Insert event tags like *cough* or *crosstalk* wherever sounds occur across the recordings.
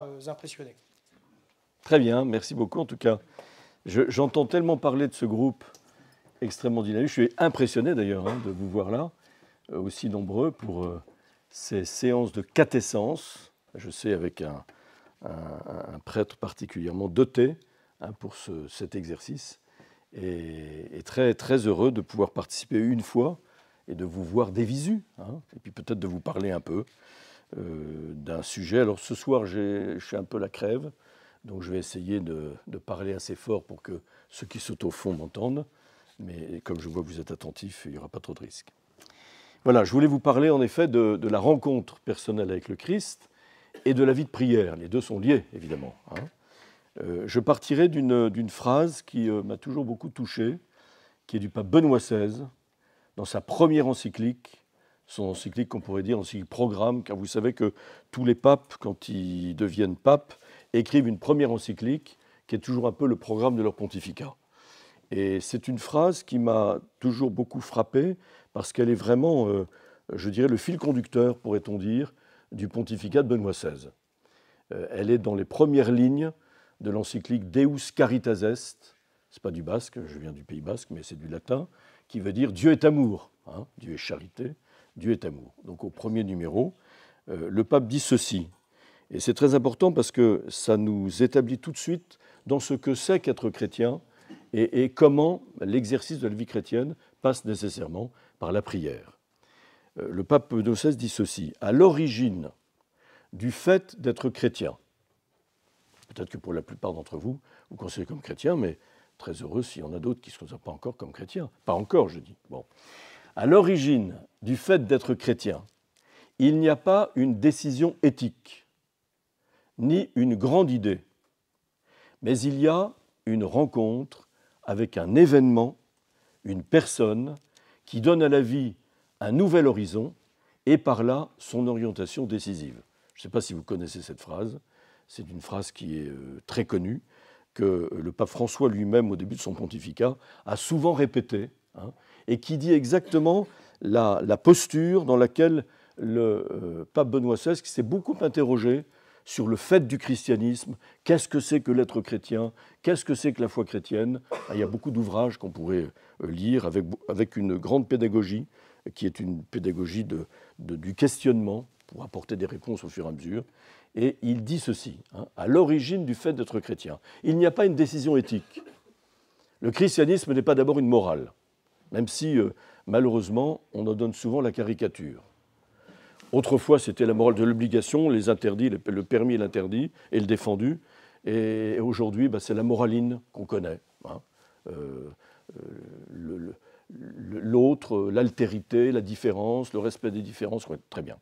Euh, impressionnés. Très bien, merci beaucoup en tout cas. J'entends tellement parler de ce groupe extrêmement dynamique. Je suis impressionné d'ailleurs hein, de vous voir là, euh, aussi nombreux pour euh, ces séances de catessence. Je sais avec un, prêtre particulièrement doté hein, pour cet exercice et, très, très heureux de pouvoir participer une fois et de vous voir des visus, hein, et puis peut-être de vous parler un peu. Euh, d'un sujet. Alors ce soir, je suis un peu la crève, donc je vais essayer de, parler assez fort pour que ceux qui sont au fond m'entendent. Mais comme je vois que vous êtes attentifs, il n'y aura pas trop de risques. Voilà, je voulais vous parler en effet de, la rencontre personnelle avec le Christ et de la vie de prière. Les deux sont liés, évidemment. Hein. Euh, je partirai d'une phrase qui euh, m'a toujours beaucoup touché, qui est du pape Benoît XVI, dans sa première encyclique son encyclique qu'on pourrait dire encyclique programme, car vous savez que tous les papes, quand ils deviennent papes, écrivent une première encyclique qui est toujours un peu le programme de leur pontificat. Et c'est une phrase qui m'a toujours beaucoup frappé parce qu'elle est vraiment, euh, je dirais, le fil conducteur, pourrait-on dire, du pontificat de Benoît XVI. Euh, elle est dans les premières lignes de l'encyclique Deus Caritas Est. C'est pas du basque, je viens du Pays basque, mais c'est du latin, qui veut dire Dieu est amour, hein, Dieu est charité. Dieu est amour. Donc au premier numéro, euh, le pape dit ceci. Et c'est très important parce que ça nous établit tout de suite dans ce que c'est qu'être chrétien et, comment l'exercice de la vie chrétienne passe nécessairement par la prière. Euh, le pape de dit ceci. À l'origine du fait d'être chrétien, peut-être que pour la plupart d'entre vous, vous considérez comme chrétien, mais très heureux s'il y en a d'autres qui ne se considèrent pas encore comme chrétiens. Pas encore, je dis. Bon. À l'origine du fait d'être chrétien, il n'y a pas une décision éthique, ni une grande idée, mais il y a une rencontre avec un événement, une personne, qui donne à la vie un nouvel horizon et par là son orientation décisive. Je ne sais pas si vous connaissez cette phrase, c'est une phrase qui est euh, très connue, que le pape François lui-même, au début de son pontificat, a souvent répétée, hein, et qui dit exactement la, posture dans laquelle le euh, pape Benoît XVI s'est beaucoup interrogé sur le fait du christianisme, qu'est-ce que c'est que l'être chrétien, qu'est-ce que c'est que la foi chrétienne. Ah, il y a beaucoup d'ouvrages qu'on pourrait euh, lire avec, une grande pédagogie, qui est une pédagogie du questionnement, pour apporter des réponses au fur et à mesure. Et il dit ceci, hein, à l'origine du fait d'être chrétien, il n'y a pas une décision éthique. Le christianisme n'est pas d'abord une morale, même si euh, malheureusement, on en donne souvent la caricature. Autrefois, c'était la morale de l'obligation, les interdits, le permis et l'interdit, et le défendu. Et aujourd'hui, bah, c'est la moraline qu'on connaît. Hein. Euh, euh, l'autre, l'altérité, la différence, le respect des différences, très bien.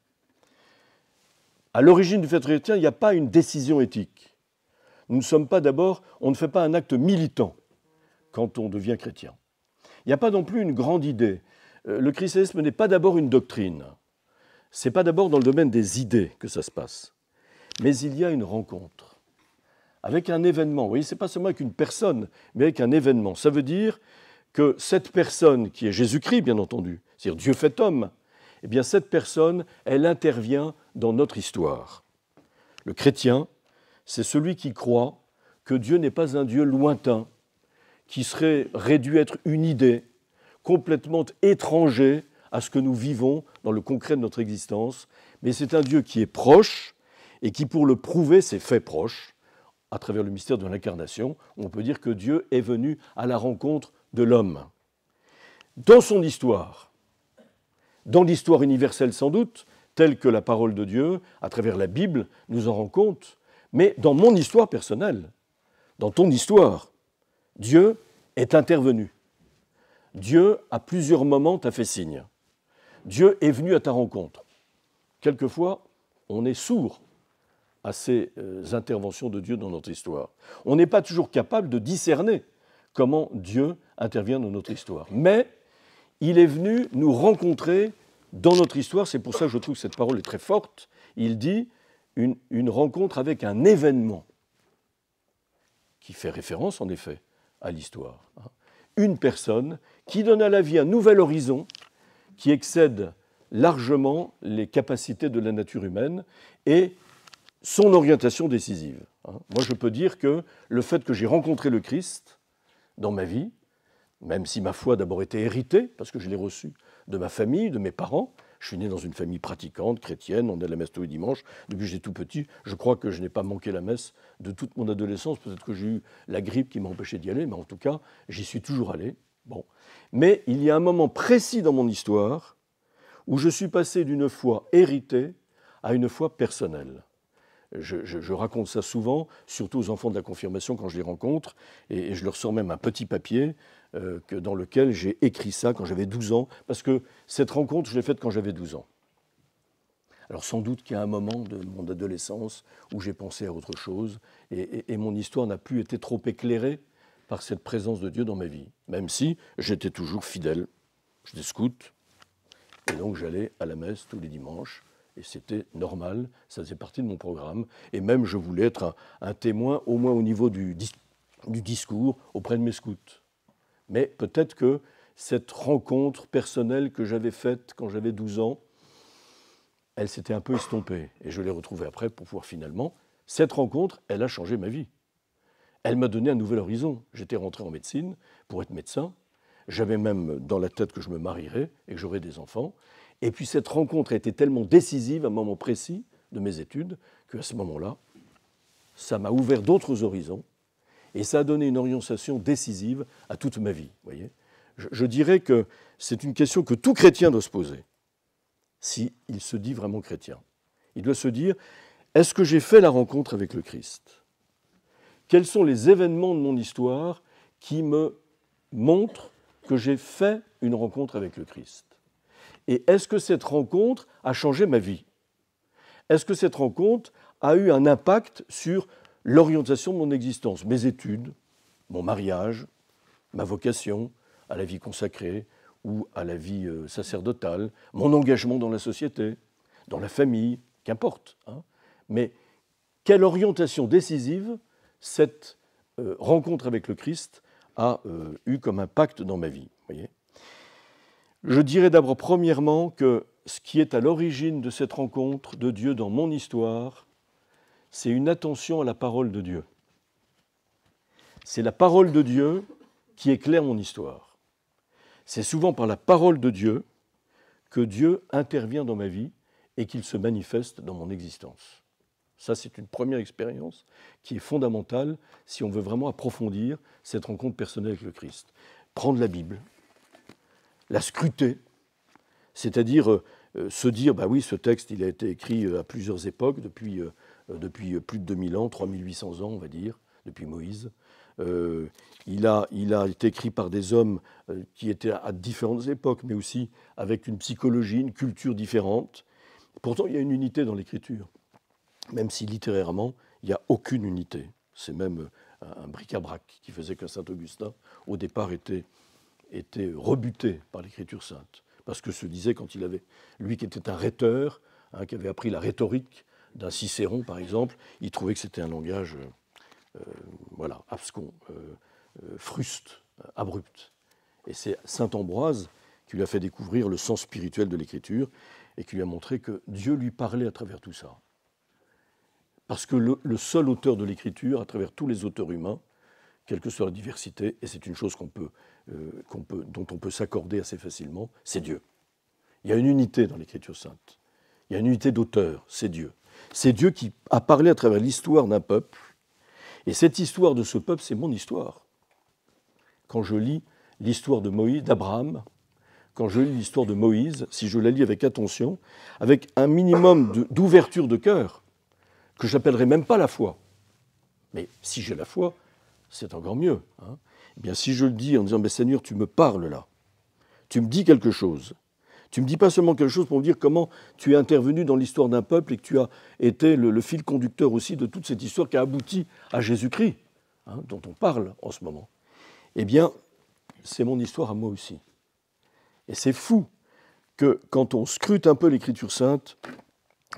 À l'origine du fait chrétien, il n'y a pas une décision éthique. Nous ne sommes pas d'abord, on ne fait pas un acte militant quand on devient chrétien. Il n'y a pas non plus une grande idée. Euh, le christianisme n'est pas d'abord une doctrine. C'est pas d'abord dans le domaine des idées que ça se passe. Mais il y a une rencontre avec un événement. Vous voyez, c'est pas seulement avec une personne, mais avec un événement. Ça veut dire que cette personne qui est Jésus-Christ, bien entendu, c'est-à-dire Dieu fait homme, eh bien cette personne, elle intervient dans notre histoire. Le chrétien, c'est celui qui croit que Dieu n'est pas un Dieu lointain, qui serait réduit à être une idée, complètement étranger à ce que nous vivons dans le concret de notre existence, mais c'est un Dieu qui est proche et qui, pour le prouver, s'est fait proche à travers le mystère de l'incarnation. On peut dire que Dieu est venu à la rencontre de l'homme. Dans son histoire, dans l'histoire universelle sans doute, telle que la parole de Dieu, à travers la Bible, nous en rend compte, mais dans mon histoire personnelle, dans ton histoire, Dieu est intervenu. Dieu, à plusieurs moments, t'a fait signe. Dieu est venu à ta rencontre. Quelquefois, on est sourd à ces euh, interventions de Dieu dans notre histoire. On n'est pas toujours capable de discerner comment Dieu intervient dans notre histoire. Mais il est venu nous rencontrer dans notre histoire. C'est pour ça que je trouve que cette parole est très forte. Il dit une, une rencontre avec un événement qui fait référence en effet à l'histoire. Hein. Une personne qui donne à la vie un nouvel horizon qui excède largement les capacités de la nature humaine et son orientation décisive. Hein. Moi, je peux dire que le fait que j'ai rencontré le Christ dans ma vie, même si ma foi d'abord était héritée, parce que je l'ai reçue de ma famille, de mes parents, je suis né dans une famille pratiquante, chrétienne, on est à la messe tous les dimanches, depuis que j'étais tout petit, je crois que je n'ai pas manqué la messe de toute mon adolescence, peut-être que j'ai eu la grippe qui m'a empêché d'y aller, mais en tout cas, j'y suis toujours allé, Bon. Mais il y a un moment précis dans mon histoire où je suis passé d'une foi héritée à une foi personnelle. Je, raconte ça souvent, surtout aux enfants de la confirmation quand je les rencontre, et, je leur sors même un petit papier euh, dans lequel j'ai écrit ça quand j'avais 12 ans, parce que cette rencontre, je l'ai faite quand j'avais 12 ans. Alors sans doute qu'il y a un moment de mon adolescence où j'ai pensé à autre chose, et mon histoire n'a plus été trop éclairée par cette présence de Dieu dans ma vie, même si j'étais toujours fidèle. J'étais scout, et donc j'allais à la messe tous les dimanches, et c'était normal, ça faisait partie de mon programme, et même je voulais être un, témoin, au moins au niveau du, du discours, auprès de mes scouts. Mais peut-être que cette rencontre personnelle que j'avais faite quand j'avais 12 ans, elle s'était un peu estompée. Et je l'ai retrouvée après pour pouvoir finalement. Cette rencontre, elle a changé ma vie elle m'a donné un nouvel horizon. J'étais rentré en médecine pour être médecin. J'avais même dans la tête que je me marierais et que j'aurais des enfants. Et puis cette rencontre a été tellement décisive à un moment précis de mes études qu'à ce moment-là, ça m'a ouvert d'autres horizons et ça a donné une orientation décisive à toute ma vie. Voyez je, dirais que c'est une question que tout chrétien doit se poser s'il se dit vraiment chrétien. Il doit se dire, est-ce que j'ai fait la rencontre avec le Christ quels sont les événements de mon histoire qui me montrent que j'ai fait une rencontre avec le Christ. Et est-ce que cette rencontre a changé ma vie Est-ce que cette rencontre a eu un impact sur l'orientation de mon existence, mes études, mon mariage, ma vocation à la vie consacrée ou à la vie euh, sacerdotale, mon engagement dans la société, dans la famille, qu'importe. Hein? Mais quelle orientation décisive cette euh, rencontre avec le Christ a euh, eu comme impact dans ma vie. Je dirais d'abord premièrement que ce qui est à l'origine de cette rencontre de Dieu dans mon histoire, c'est une attention à la parole de Dieu. C'est la parole de Dieu qui éclaire mon histoire. C'est souvent par la parole de Dieu que Dieu intervient dans ma vie et qu'il se manifeste dans mon existence. Ça, c'est une première expérience qui est fondamentale si on veut vraiment approfondir cette rencontre personnelle avec le Christ. Prendre la Bible, la scruter, c'est-à-dire euh, euh, se dire, bah oui, ce texte, il a été écrit euh, à plusieurs époques, depuis, plus de 2000 ans, 3800 ans, on va dire, depuis Moïse. il, a, il, a, été écrit par des hommes qui étaient à différentes époques, mais aussi avec une psychologie, une culture différente. Pourtant, il y a une unité dans l'écriture même si littérairement, il n'y a aucune unité. C'est même euh, un bric-à-brac qui faisait que Saint-Augustin, au départ, était, rebuté par l'écriture sainte. Parce que se disait, quand il avait, lui qui était un rhéteur, hein, qui avait appris la rhétorique d'un Cicéron, par exemple, il trouvait que c'était un langage euh, euh, voilà, abscon, fruste, abrupt. Et c'est saint Ambroise qui lui a fait découvrir le sens spirituel de l'écriture et qui lui a montré que Dieu lui parlait à travers tout ça. Parce que le, seul auteur de l'écriture, à travers tous les auteurs humains, quelle que soit la diversité, et c'est une chose euh, dont on peut s'accorder assez facilement, c'est Dieu. Il y a une unité dans l'écriture sainte. Il y a une unité d'auteur, c'est Dieu. C'est Dieu qui a parlé à travers l'histoire d'un peuple. Et cette histoire de ce peuple, c'est mon histoire. Quand je lis l'histoire de Moïse, d'Abraham, quand je lis l'histoire de Moïse, si je la lis avec attention, avec un minimum d'ouverture de cœur, que je même pas la foi. Mais si j'ai la foi, c'est encore mieux. Hein. Eh bien, si je le dis en disant, mais ben, Seigneur, tu me parles là, tu me dis quelque chose. Tu me dis pas seulement quelque chose pour me dire comment tu es intervenu dans l'histoire d'un peuple et que tu as été le, fil conducteur aussi de toute cette histoire qui a abouti à Jésus-Christ, hein, dont on parle en ce moment. Eh bien, c'est mon histoire à moi aussi. Et c'est fou que quand on scrute un peu l'Écriture sainte,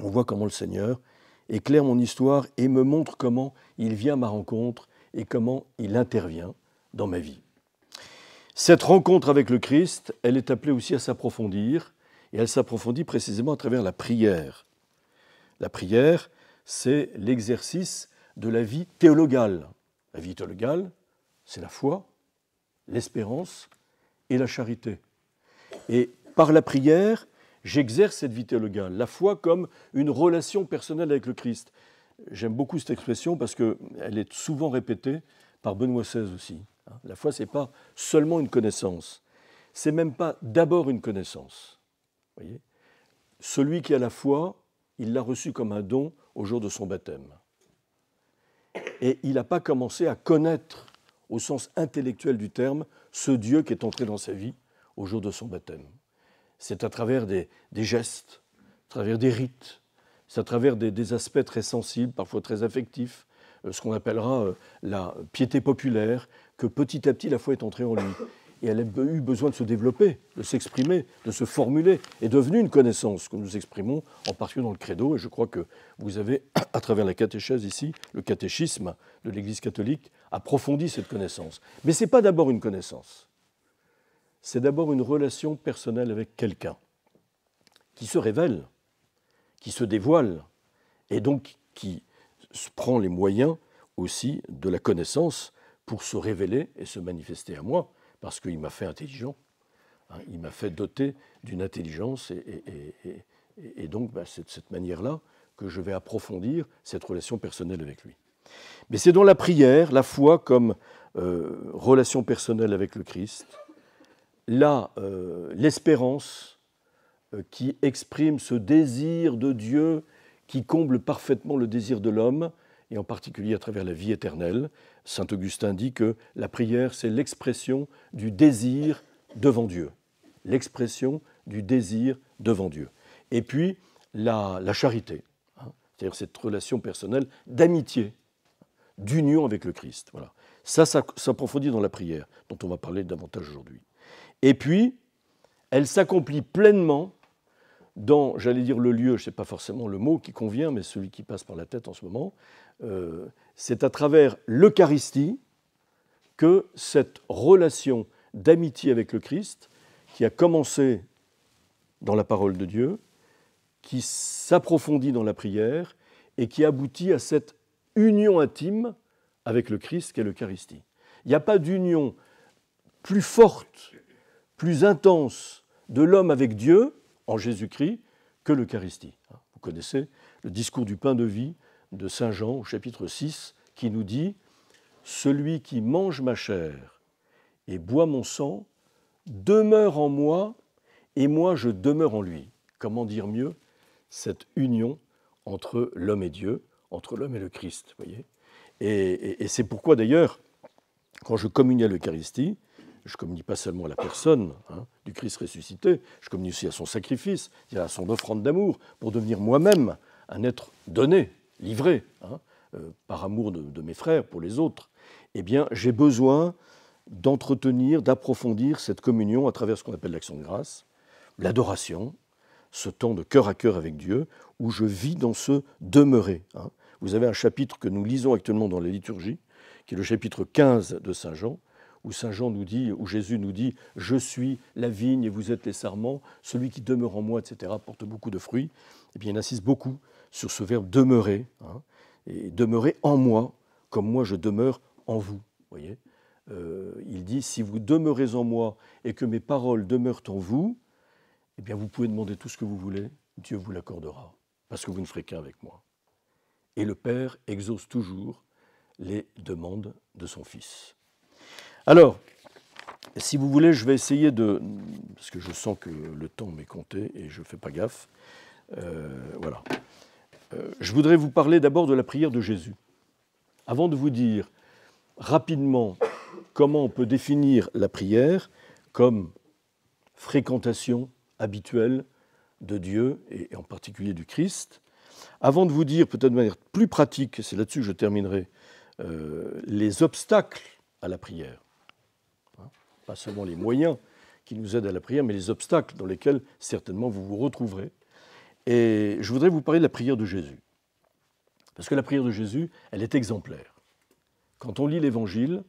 on voit comment le Seigneur éclaire mon histoire et me montre comment il vient à ma rencontre et comment il intervient dans ma vie. Cette rencontre avec le Christ, elle est appelée aussi à s'approfondir, et elle s'approfondit précisément à travers la prière. La prière, c'est l'exercice de la vie théologale. La vie théologale, c'est la foi, l'espérance et la charité. Et par la prière, J'exerce cette vie théologale, la foi comme une relation personnelle avec le Christ. J'aime beaucoup cette expression parce qu'elle est souvent répétée par Benoît XVI aussi. Hein. La foi, ce n'est pas seulement une connaissance, c'est même pas d'abord une connaissance. Celui qui a la foi, il l'a reçue comme un don au jour de son baptême. Et il n'a pas commencé à connaître, au sens intellectuel du terme, ce Dieu qui est entré dans sa vie au jour de son baptême c'est à travers des, gestes, à travers des rites, c'est à travers des, aspects très sensibles, parfois très affectifs, euh, ce qu'on appellera euh, la piété populaire, que petit à petit la foi est entrée en lui. Et elle a eu besoin de se développer, de s'exprimer, de se formuler, est devenue une connaissance que nous exprimons, en particulier dans le credo. Et je crois que vous avez, *clears throat* à travers la catéchèse ici, le catéchisme de l'Église catholique, approfondi cette connaissance. Mais ce n'est pas d'abord une connaissance c'est d'abord une relation personnelle avec quelqu'un qui se révèle, qui se dévoile, et donc qui prend les moyens aussi de la connaissance pour se révéler et se manifester à moi, parce qu'il m'a fait intelligent, hein. il m'a fait doter d'une intelligence, et, donc bah, c'est de cette manière-là que je vais approfondir cette relation personnelle avec lui. Mais c'est dans la prière, la foi comme euh, relation personnelle avec le Christ, là euh, l'espérance euh, qui exprime ce désir de Dieu qui comble parfaitement le désir de l'homme, et en particulier à travers la vie éternelle. Saint Augustin dit que la prière, c'est l'expression du désir devant Dieu. L'expression du désir devant Dieu. Et puis, la, charité, hein, c'est-à-dire cette relation personnelle d'amitié, d'union avec le Christ. Voilà. Ça, ça s'approfondit dans la prière, dont on va parler davantage aujourd'hui. Et puis, elle s'accomplit pleinement dans, j'allais dire le lieu, je ne sais pas forcément le mot qui convient, mais celui qui passe par la tête en ce moment, euh, c'est à travers l'Eucharistie que cette relation d'amitié avec le Christ, qui a commencé dans la parole de Dieu, qui s'approfondit dans la prière et qui aboutit à cette union intime avec le Christ qu'est l'Eucharistie. Il n'y a pas d'union plus forte plus intense de l'homme avec Dieu en Jésus-Christ que l'Eucharistie. Vous connaissez le discours du pain de vie de Saint Jean au chapitre 6 qui nous dit Celui qui mange ma chair et boit mon sang demeure en moi et moi je demeure en lui. Comment dire mieux cette union entre l'homme et Dieu, entre l'homme et le Christ, voyez Et, et c'est pourquoi d'ailleurs, quand je communiais l'Eucharistie, je communie pas seulement à la personne hein, du Christ ressuscité, je communie aussi à son sacrifice, à son offrande d'amour, pour devenir moi-même un être donné, livré, hein, euh, par amour de, mes frères, pour les autres. Eh bien, j'ai besoin d'entretenir, d'approfondir cette communion à travers ce qu'on appelle l'action de grâce, l'adoration, ce temps de cœur à cœur avec Dieu, où je vis dans ce demeurer. Hein. Vous avez un chapitre que nous lisons actuellement dans la liturgie, qui est le chapitre 15 de Saint Jean, où Saint Jean nous dit, où Jésus nous dit Je suis la vigne et vous êtes les sarments, celui qui demeure en moi, etc., porte beaucoup de fruits. Eh bien, il insiste beaucoup sur ce verbe demeurer, hein, et demeurer en moi, comme moi je demeure en vous. voyez euh, il dit Si vous demeurez en moi et que mes paroles demeurent en vous, eh bien, vous pouvez demander tout ce que vous voulez, Dieu vous l'accordera, parce que vous ne ferez qu'un avec moi. Et le Père exauce toujours les demandes de son Fils. Alors, si vous voulez, je vais essayer de... Parce que je sens que le temps m'est compté et je ne fais pas gaffe. Euh, voilà. Euh, je voudrais vous parler d'abord de la prière de Jésus. Avant de vous dire rapidement comment on peut définir la prière comme fréquentation habituelle de Dieu et en particulier du Christ, avant de vous dire peut-être de manière plus pratique, c'est là-dessus que je terminerai, euh, les obstacles à la prière pas seulement les moyens qui nous aident à la prière, mais les obstacles dans lesquels certainement vous vous retrouverez. Et je voudrais vous parler de la prière de Jésus. Parce que la prière de Jésus, elle est exemplaire. Quand on lit l'Évangile,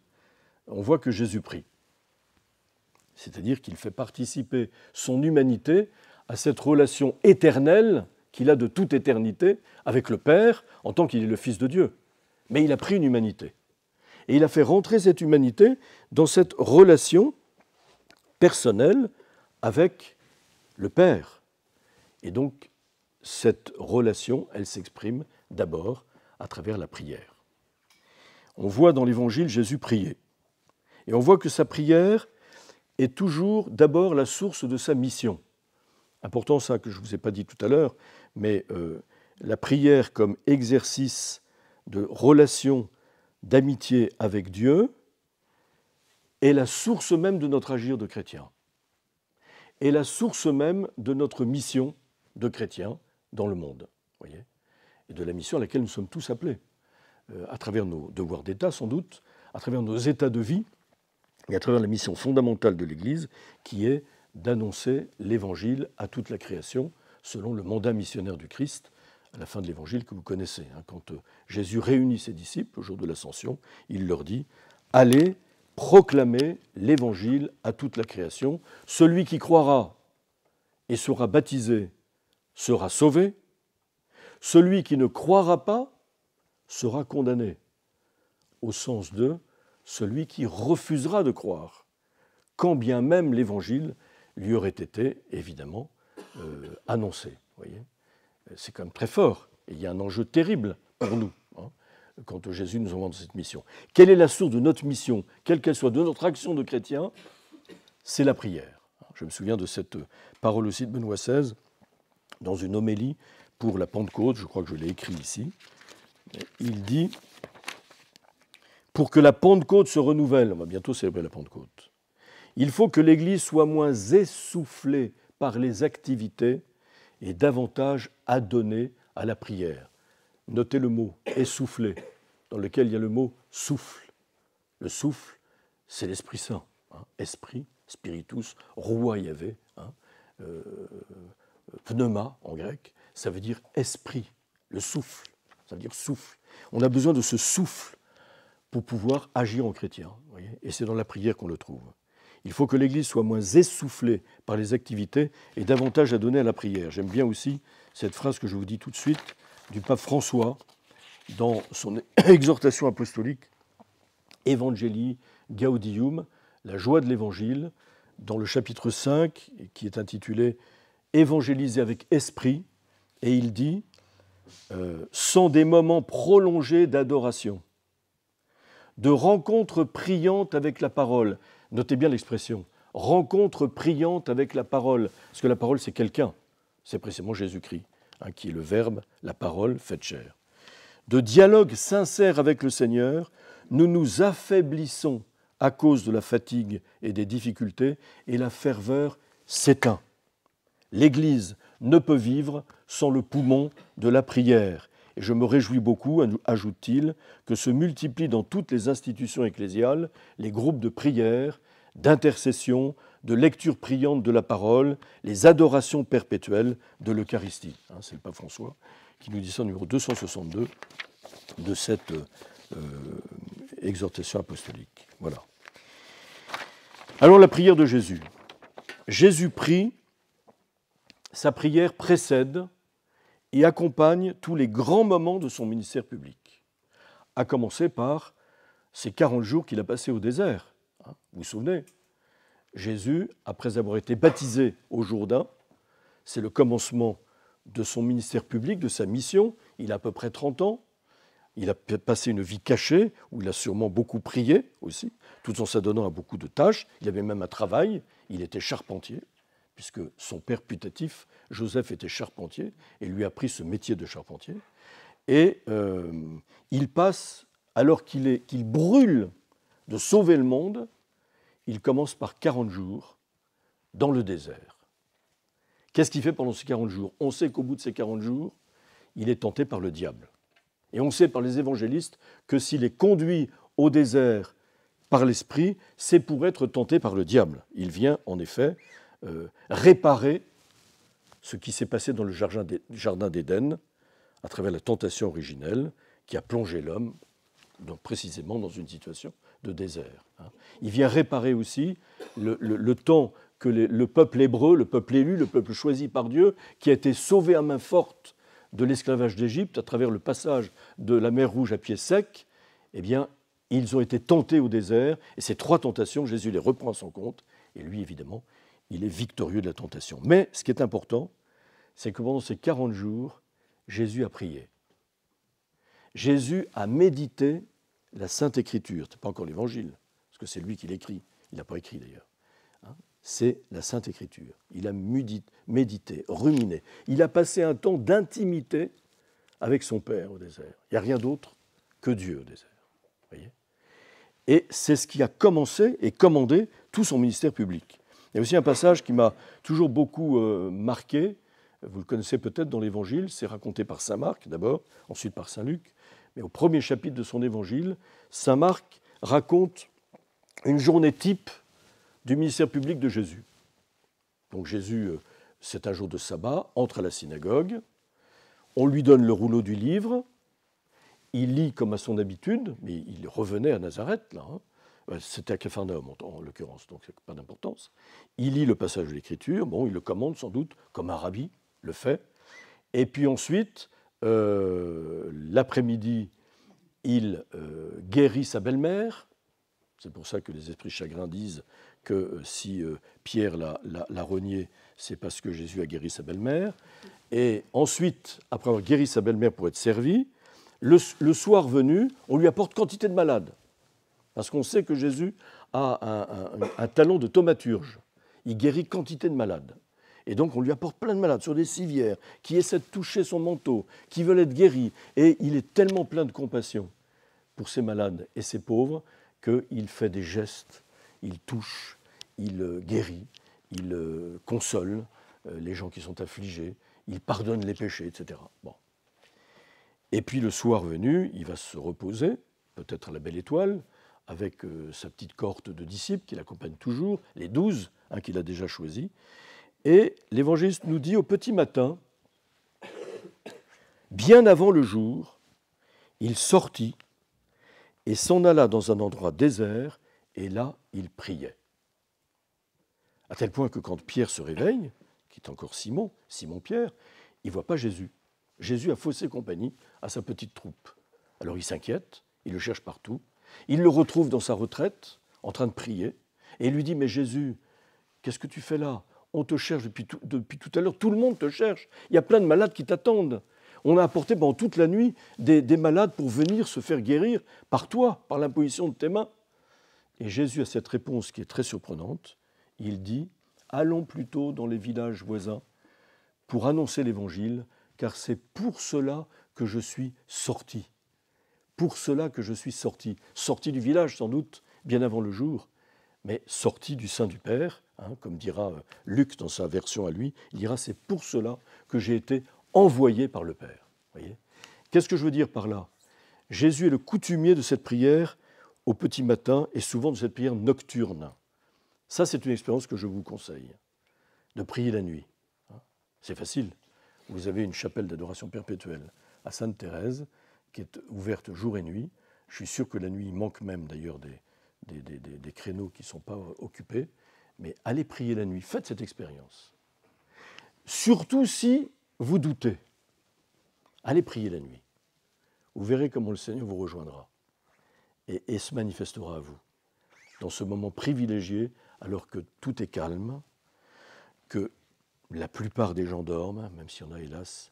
on voit que Jésus prie. C'est-à-dire qu'il fait participer son humanité à cette relation éternelle qu'il a de toute éternité avec le Père en tant qu'il est le Fils de Dieu. Mais il a pris une humanité. Et il a fait rentrer cette humanité dans cette relation personnelle avec le Père. Et donc, cette relation, elle s'exprime d'abord à travers la prière. On voit dans l'Évangile Jésus prier. Et on voit que sa prière est toujours d'abord la source de sa mission. Important ça que je ne vous ai pas dit tout à l'heure, mais euh, la prière comme exercice de relation d'amitié avec Dieu est la source même de notre agir de chrétien, est la source même de notre mission de chrétien dans le monde, voyez, et de la mission à laquelle nous sommes tous appelés, euh, à travers nos devoirs d'État sans doute, à travers nos états de vie, et à travers la mission fondamentale de l'Église qui est d'annoncer l'Évangile à toute la création selon le mandat missionnaire du Christ à la fin de l'évangile que vous connaissez. Hein. quand euh, Jésus réunit ses disciples au jour de l'ascension, il leur dit Allez proclamer l'évangile à toute la création. Celui qui croira et sera baptisé sera sauvé. Celui qui ne croira pas sera condamné. Au sens de celui qui refusera de croire, quand bien même l'évangile lui aurait été évidemment euh, annoncé. Voyez c'est quand même très fort. Et il y a un enjeu terrible pour nous. Hein, quand Jésus nous envoie dans cette mission. Quelle est la source de notre mission, quelle qu'elle soit, de notre action de chrétien C'est la prière. Je me souviens de cette parole aussi de Benoît XVI dans une homélie pour la Pentecôte, je crois que je l'ai écrit ici. Il dit Pour que la Pentecôte se renouvelle, on va bientôt célébrer la Pentecôte, il faut que l'Église soit moins essoufflée par les activités et davantage adonné à la prière. Notez le mot essoufflé, dans lequel il y a le mot souffle. Le souffle, c'est l'Esprit Saint. Hein, esprit, spiritus, roi il hein, euh, pneuma en grec, ça veut dire esprit, le souffle. Ça veut dire souffle. On a besoin de ce souffle pour pouvoir agir en chrétien. Voyez et c'est dans la prière qu'on le trouve. Il faut que l'Église soit moins essoufflée par les activités et davantage à donner à la prière. J'aime bien aussi cette phrase que je vous dis tout de suite du pape François dans son *coughs* exhortation apostolique Evangelii Gaudium, la joie de l'Évangile, dans le chapitre 5, qui est intitulé Évangéliser avec esprit, et il dit euh, sans des moments prolongés d'adoration, de rencontres priantes avec la parole. Notez bien l'expression rencontre priante avec la parole. Parce que la parole, c'est quelqu'un. C'est précisément Jésus-Christ, à hein, qui est le Verbe, la parole fait chair. De dialogue sincère avec le Seigneur, nous nous affaiblissons à cause de la fatigue et des difficultés, et la ferveur s'éteint. L'Église ne peut vivre sans le poumon de la prière, je me réjouis beaucoup, ajoute-t-il, que se multiplient dans toutes les institutions ecclésiales les groupes de prière, d'intercession, de lecture priante de la parole, les adorations perpétuelles de l'Eucharistie. Hein, c'est le pape François qui nous dit ça numéro 262 de cette euh, exhortation apostolique. Voilà. Alors la prière de Jésus. Jésus prie, sa prière précède et accompagne tous les grands moments de son ministère public, à commencer par ces 40 jours qu'il a passés au désert. Hein, vous vous souvenez Jésus, après avoir été baptisé au Jourdain, c'est le commencement de son ministère public, de sa mission, il a à peu près 30 ans, il a passé une vie cachée, où il a sûrement beaucoup prié aussi, tout en s'adonnant à beaucoup de tâches, il avait même un travail, il était charpentier puisque son père putatif, Joseph, était charpentier et lui a pris ce métier de charpentier. Et euh, il passe, alors qu'il brûle de sauver le monde, il commence par 40 jours dans le désert. Qu'est-ce qu'il fait pendant ces 40 jours On sait qu'au bout de ces 40 jours, il est tenté par le diable. Et on sait par les évangélistes que s'il est conduit au désert par l'Esprit, c'est pour être tenté par le diable. Il vient en effet euh, réparer ce qui s'est passé dans le jardin d'Éden à travers la tentation originelle qui a plongé l'homme donc précisément dans une situation de désert. Hein. Il vient réparer aussi le, temps que le, peuple hébreu, le peuple élu, le peuple choisi par Dieu, qui a été sauvé à main forte de l'esclavage d'Égypte à travers le passage de la mer Rouge à pied sec, eh bien, ils ont été tentés au désert, et ces trois tentations, Jésus les reprend à son compte, et lui, évidemment, il est victorieux de la tentation. Mais ce qui est important, c'est que pendant ces 40 jours, Jésus a prié. Jésus a médité la Sainte Écriture. Ce n'est pas encore l'Évangile, parce que c'est lui qui l'écrit. Il n'a pas écrit d'ailleurs. Hein? c'est la Sainte Écriture. Il a médité, ruminé. Il a passé un temps d'intimité avec son Père au désert. Il n'y a rien d'autre que Dieu au désert. et c'est ce qui a commencé et commandé tout son ministère public. Il y a aussi un passage qui m'a toujours beaucoup euh, marqué, vous le connaissez peut-être dans l'Évangile, c'est raconté par Saint Marc d'abord, ensuite par Saint Luc, mais au premier chapitre de son Évangile, Saint Marc raconte une journée type du ministère public de Jésus. Donc Jésus, euh, c'est un jour de sabbat, entre à la synagogue, on lui donne le rouleau du livre, il lit comme à son habitude, mais il revenait à Nazareth, là, hein. Euh, C'était à Capharnaüm, en, l'occurrence, donc pas d'importance. Il lit le passage de l'Écriture, bon, il le commande sans doute, comme un rabbi le fait. Et puis ensuite, euh, l'après-midi, il euh, guérit sa belle-mère. C'est pour ça que les esprits chagrins disent que si Pierre l'a renié, c'est parce que Jésus a guéri sa belle-mère. Et ensuite, après avoir guéri sa belle-mère pour être servi, le soir venu, on lui apporte quantité de malades. Parce qu'on sait que Jésus a un, talent de thaumaturge. Il guérit quantité de malades. Et donc on lui apporte plein de malades sur des civières, qui essaient de toucher son manteau, qui veulent être guéris. Et il est tellement plein de compassion pour ces malades et ces pauvres qu'il fait des gestes, il touche, il euh, guérit, il euh, console euh, les gens qui sont affligés, il pardonne les péchés, etc. Bon. Et puis le soir venu, il va se reposer, peut-être à la belle étoile, avec euh, sa petite cohorte de disciples qui l'accompagnent toujours, les douze hein, qu'il a déjà choisis. Et l'évangéliste nous dit au petit matin, bien avant le jour, il sortit et s'en alla dans un endroit désert, et là il priait. À tel point que quand Pierre se réveille, qui est encore Simon, Simon-Pierre, il ne voit pas Jésus. Jésus a faussé compagnie à sa petite troupe. Alors il s'inquiète, il le cherche partout, il le retrouve dans sa retraite, en train de prier, et lui dit, mais Jésus, qu'est-ce que tu fais là On te cherche depuis tout, à l'heure, tout le monde te cherche, il y a plein de malades qui t'attendent. On a apporté pendant toute la nuit des, des malades pour venir se faire guérir par toi, par l'imposition de tes mains. Et Jésus a cette réponse qui est très surprenante. Il dit, allons plutôt dans les villages voisins pour annoncer l'Évangile, car c'est pour cela que je suis sorti pour cela que je suis sorti, sorti du village sans doute bien avant le jour, mais sorti du sein du Père, hein, comme dira euh, Luc dans sa version à lui, il dira c'est pour cela que j'ai été envoyé par le Père. Voyez Qu'est-ce que je veux dire par là Jésus est le coutumier de cette prière au petit matin et souvent de cette prière nocturne. Ça, c'est une expérience que je vous conseille, de prier la nuit. Hein c'est facile. Vous avez une chapelle d'adoration perpétuelle à Sainte-Thérèse, qui est ouverte jour et nuit. Je suis sûr que la nuit, il manque même d'ailleurs des, des, créneaux qui ne sont pas occupés. Mais allez prier la nuit, faites cette expérience. Surtout si vous doutez, allez prier la nuit. Vous verrez comment le Seigneur vous rejoindra et, se manifestera à vous. Dans ce moment privilégié, alors que tout est calme, que la plupart des gens dorment, même s'il y en a hélas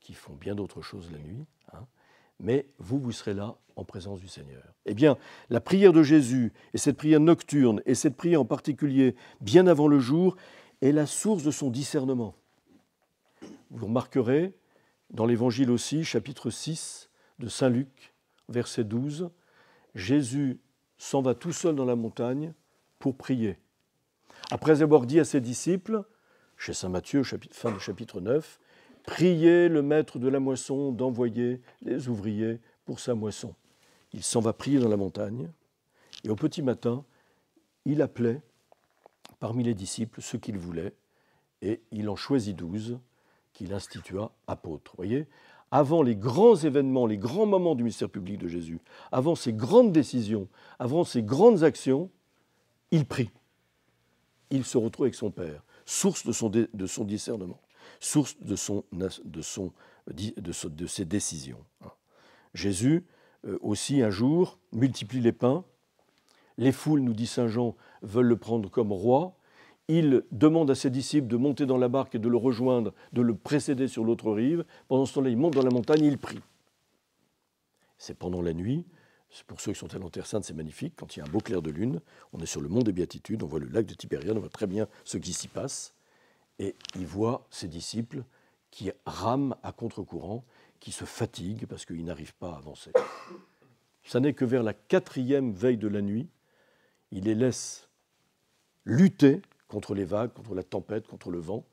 qui font bien d'autres choses la nuit. Hein mais vous, vous serez là en présence du Seigneur. Eh bien, la prière de Jésus, et cette prière nocturne, et cette prière en particulier bien avant le jour, est la source de son discernement. Vous remarquerez dans l'Évangile aussi, chapitre 6 de Saint Luc, verset 12, Jésus s'en va tout seul dans la montagne pour prier. Après avoir dit à ses disciples, chez Saint Matthieu, fin du chapitre 9, prier le maître de la moisson d'envoyer les ouvriers pour sa moisson. Il s'en va prier dans la montagne, et au petit matin, il appelait parmi les disciples ceux qu'il voulait, et il en choisit douze, qu'il institua apôtres. voyez, avant les grands événements, les grands moments du ministère public de Jésus, avant ses grandes décisions, avant ses grandes actions, il prie. Il se retrouve avec son Père, source de son discernement source de, son, son, de, ses décisions. Jésus euh, aussi un jour multiplie les pains. Les foules, nous dit Saint Jean, veulent le prendre comme roi. Il demande à ses disciples de monter dans la barque et de le rejoindre, de le précéder sur l'autre rive. Pendant ce temps-là, il monte dans la montagne et il prie. C'est pendant la nuit. Pour ceux qui sont à en Sainte, c'est magnifique. Quand il y a un beau clair de lune, on est sur le mont des Béatitudes, on voit le lac de Tibériade, on voit très bien ce qui s'y passe. Et il voit ses disciples qui rament à contre-courant, qui se fatiguent parce qu'ils n'arrivent pas à avancer. Ça n'est que vers la quatrième veille de la nuit, il les laisse lutter contre les vagues, contre la tempête, contre le vent.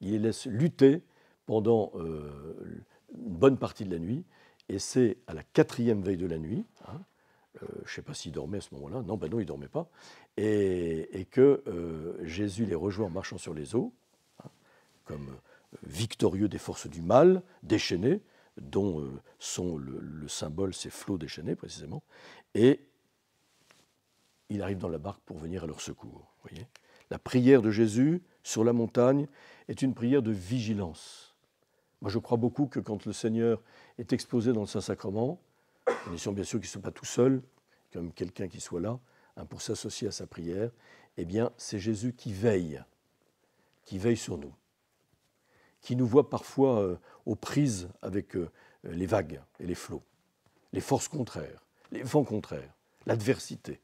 Il les laisse lutter pendant euh, une bonne partie de la nuit. Et c'est à la quatrième veille de la nuit, hein, euh, je ne sais pas s'ils dormait à ce moment-là, non, ben non, il ne dormait pas, et, que euh, Jésus les rejoint en marchant sur les eaux comme euh, victorieux des forces du mal, déchaînées, dont euh, sont le, symbole ces flots déchaînés précisément, et il arrive dans la barque pour venir à leur secours. Voyez la prière de Jésus sur la montagne est une prière de vigilance. Moi, je crois beaucoup que quand le Seigneur est exposé dans le Saint-Sacrement, sommes bien sûr qu'il ne soit pas tout seul, comme quelqu'un qui soit là, hein, pour s'associer à sa prière, eh bien, c'est Jésus qui veille, qui veille sur nous qui nous voit parfois euh, aux prises avec euh, les vagues et les flots, les forces contraires, les vents contraires, l'adversité.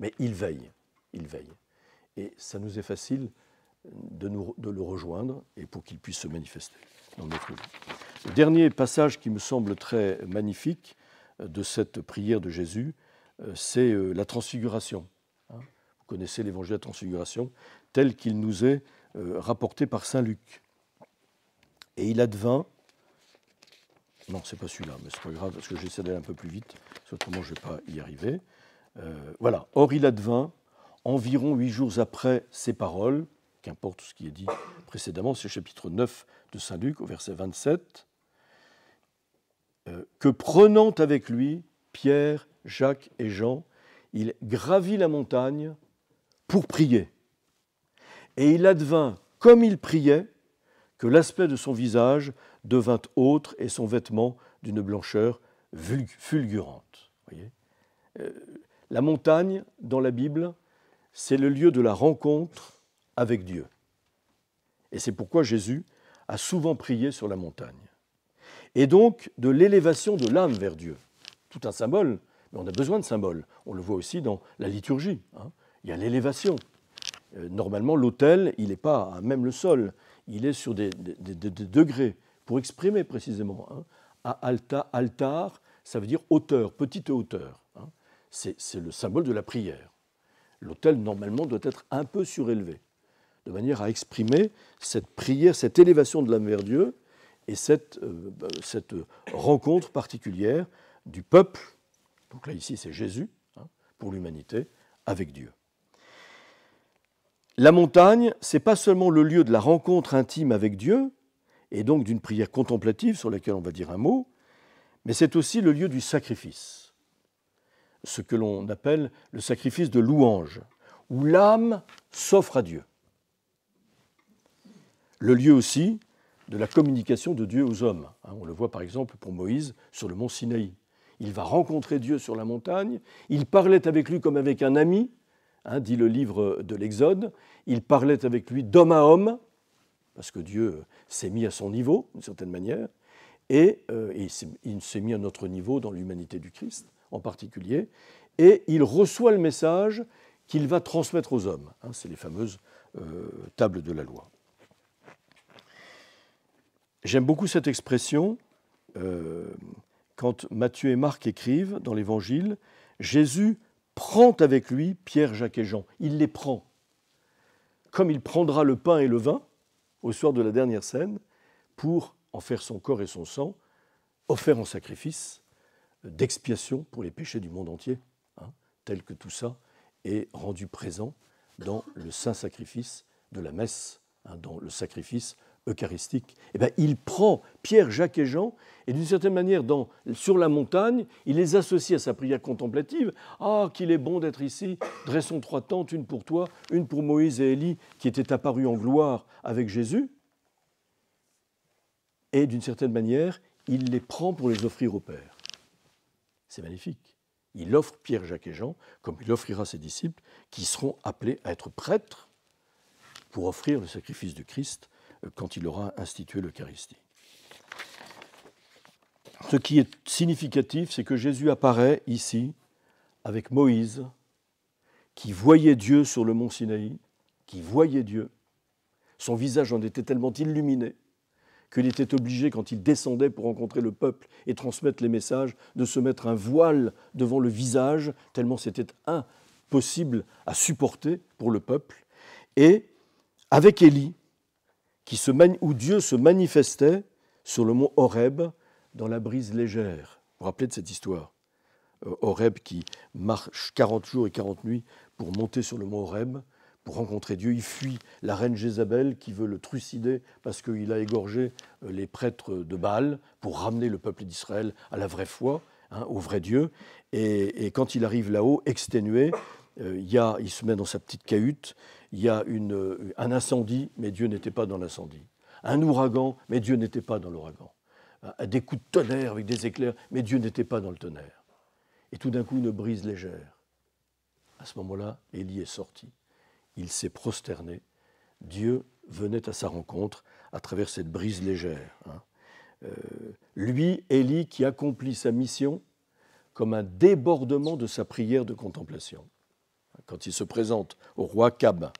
Mais il veille, il veille. Et ça nous est facile de, nous, de le rejoindre et pour qu'il puisse se manifester dans notre vie. Le dernier passage qui me semble très magnifique euh, de cette prière de Jésus, c'est la transfiguration. Hein. Vous connaissez l'évangile de la transfiguration tel qu'il nous est rapporté par Saint Luc et il advint. Non, c'est pas celui-là, mais c'est pas grave parce que j'essaie d'aller un peu plus vite, autrement je ne vais pas y arriver. Euh, voilà. Or, il advint environ huit jours après ces paroles, qu'importe ce qui est dit précédemment, c'est chapitre 9 de Saint-Luc, au verset 27, euh, que prenant avec lui Pierre, Jacques et Jean, il gravit la montagne pour prier. Et il advint, comme il priait, que l'aspect de son visage devint autre et son vêtement d'une blancheur fulgurante. Euh, la montagne, dans la Bible, c'est le lieu de la rencontre avec Dieu. Et c'est pourquoi Jésus a souvent prié sur la montagne. Et donc de l'élévation de l'âme vers Dieu. Tout un symbole, mais on a besoin de symboles. On le voit aussi dans la liturgie. Hein. Il y a l'élévation, euh, normalement, l'autel, il n'est pas à même le sol, il est sur des, degrés, pour exprimer précisément. Hein, à alta, altar, ça veut dire hauteur, petite hauteur. Hein. C'est le symbole de la prière. L'autel, normalement, doit être un peu surélevé, de manière à exprimer cette prière, cette élévation de l'âme vers Dieu et cette, euh, bah, euh, rencontre particulière du peuple, donc là ici c'est Jésus, hein, pour l'humanité, avec Dieu. La montagne, c'est pas seulement le lieu de la rencontre intime avec Dieu, et donc d'une prière contemplative sur laquelle on va dire un mot, mais c'est aussi le lieu du sacrifice, ce que l'on appelle le sacrifice de louange, où l'âme s'offre à Dieu. Le lieu aussi de la communication de Dieu aux hommes. Hein. On le voit par exemple pour Moïse sur le mont Sinaï. Il va rencontrer Dieu sur la montagne, il parlait avec lui comme avec un ami, Hein, dit le livre de l'Exode. Il parlait avec lui d'homme à homme, parce que Dieu s'est mis à son niveau, d'une certaine manière, et, euh, il s'est mis à notre niveau dans l'humanité du Christ en particulier, et il reçoit le message qu'il va transmettre aux hommes. Hein, c'est les fameuses euh, tables de la loi. J'aime beaucoup cette expression. Euh, quand Matthieu et Marc écrivent dans l'Évangile, Jésus prend avec lui Pierre, Jacques et Jean. Il les prend. Comme il prendra le pain et le vin au soir de la dernière scène pour en faire son corps et son sang, offert en sacrifice d'expiation pour les péchés du monde entier, hein, tel que tout ça est rendu présent dans le saint sacrifice de la messe, hein, dans le sacrifice eucharistique, eh bien, il prend Pierre, Jacques et Jean, et d'une certaine manière, dans, sur la montagne, il les associe à sa prière contemplative. Ah, qu'il est bon d'être ici, dressons trois tentes, une pour toi, une pour Moïse et Élie, qui étaient apparus en gloire avec Jésus. Et d'une certaine manière, il les prend pour les offrir au Père. C'est magnifique. Il offre Pierre, Jacques et Jean, comme il offrira ses disciples, qui seront appelés à être prêtres pour offrir le sacrifice du Christ euh, quand il aura institué l'Eucharistie. Ce qui est significatif, c'est que Jésus apparaît ici avec Moïse, qui voyait Dieu sur le mont Sinaï, qui voyait Dieu. Son visage en était tellement illuminé qu'il était obligé, quand il descendait pour rencontrer le peuple et transmettre les messages, de se mettre un voile devant le visage, tellement c'était impossible à supporter pour le peuple. Et avec Élie, où Dieu se manifestait sur le mont Horeb dans la brise légère. Vous rappelez de cette histoire euh, Horeb qui marche 40 jours et 40 nuits pour monter sur le mont Horeb, pour rencontrer Dieu. Il fuit la reine Jézabel qui veut le trucider parce qu'il a égorgé euh, les prêtres de Baal pour ramener le peuple d'Israël à la vraie foi, hein, au vrai Dieu. Et, quand il arrive là-haut, exténué, euh, il se met dans sa petite cahute il y a euh, un incendie, mais Dieu n'était pas dans l'incendie. Un ouragan, mais Dieu n'était pas dans l'ouragan. Euh, des coups de tonnerre avec des éclairs, mais Dieu n'était pas dans le tonnerre. Et tout d'un coup, une brise légère. À ce moment-là, Élie est sorti. Il s'est prosterné. Dieu venait à sa rencontre à travers cette brise légère. Hein. Euh, lui, Élie, qui accomplit sa mission comme un débordement de sa prière de contemplation quand il se présente au roi Cab,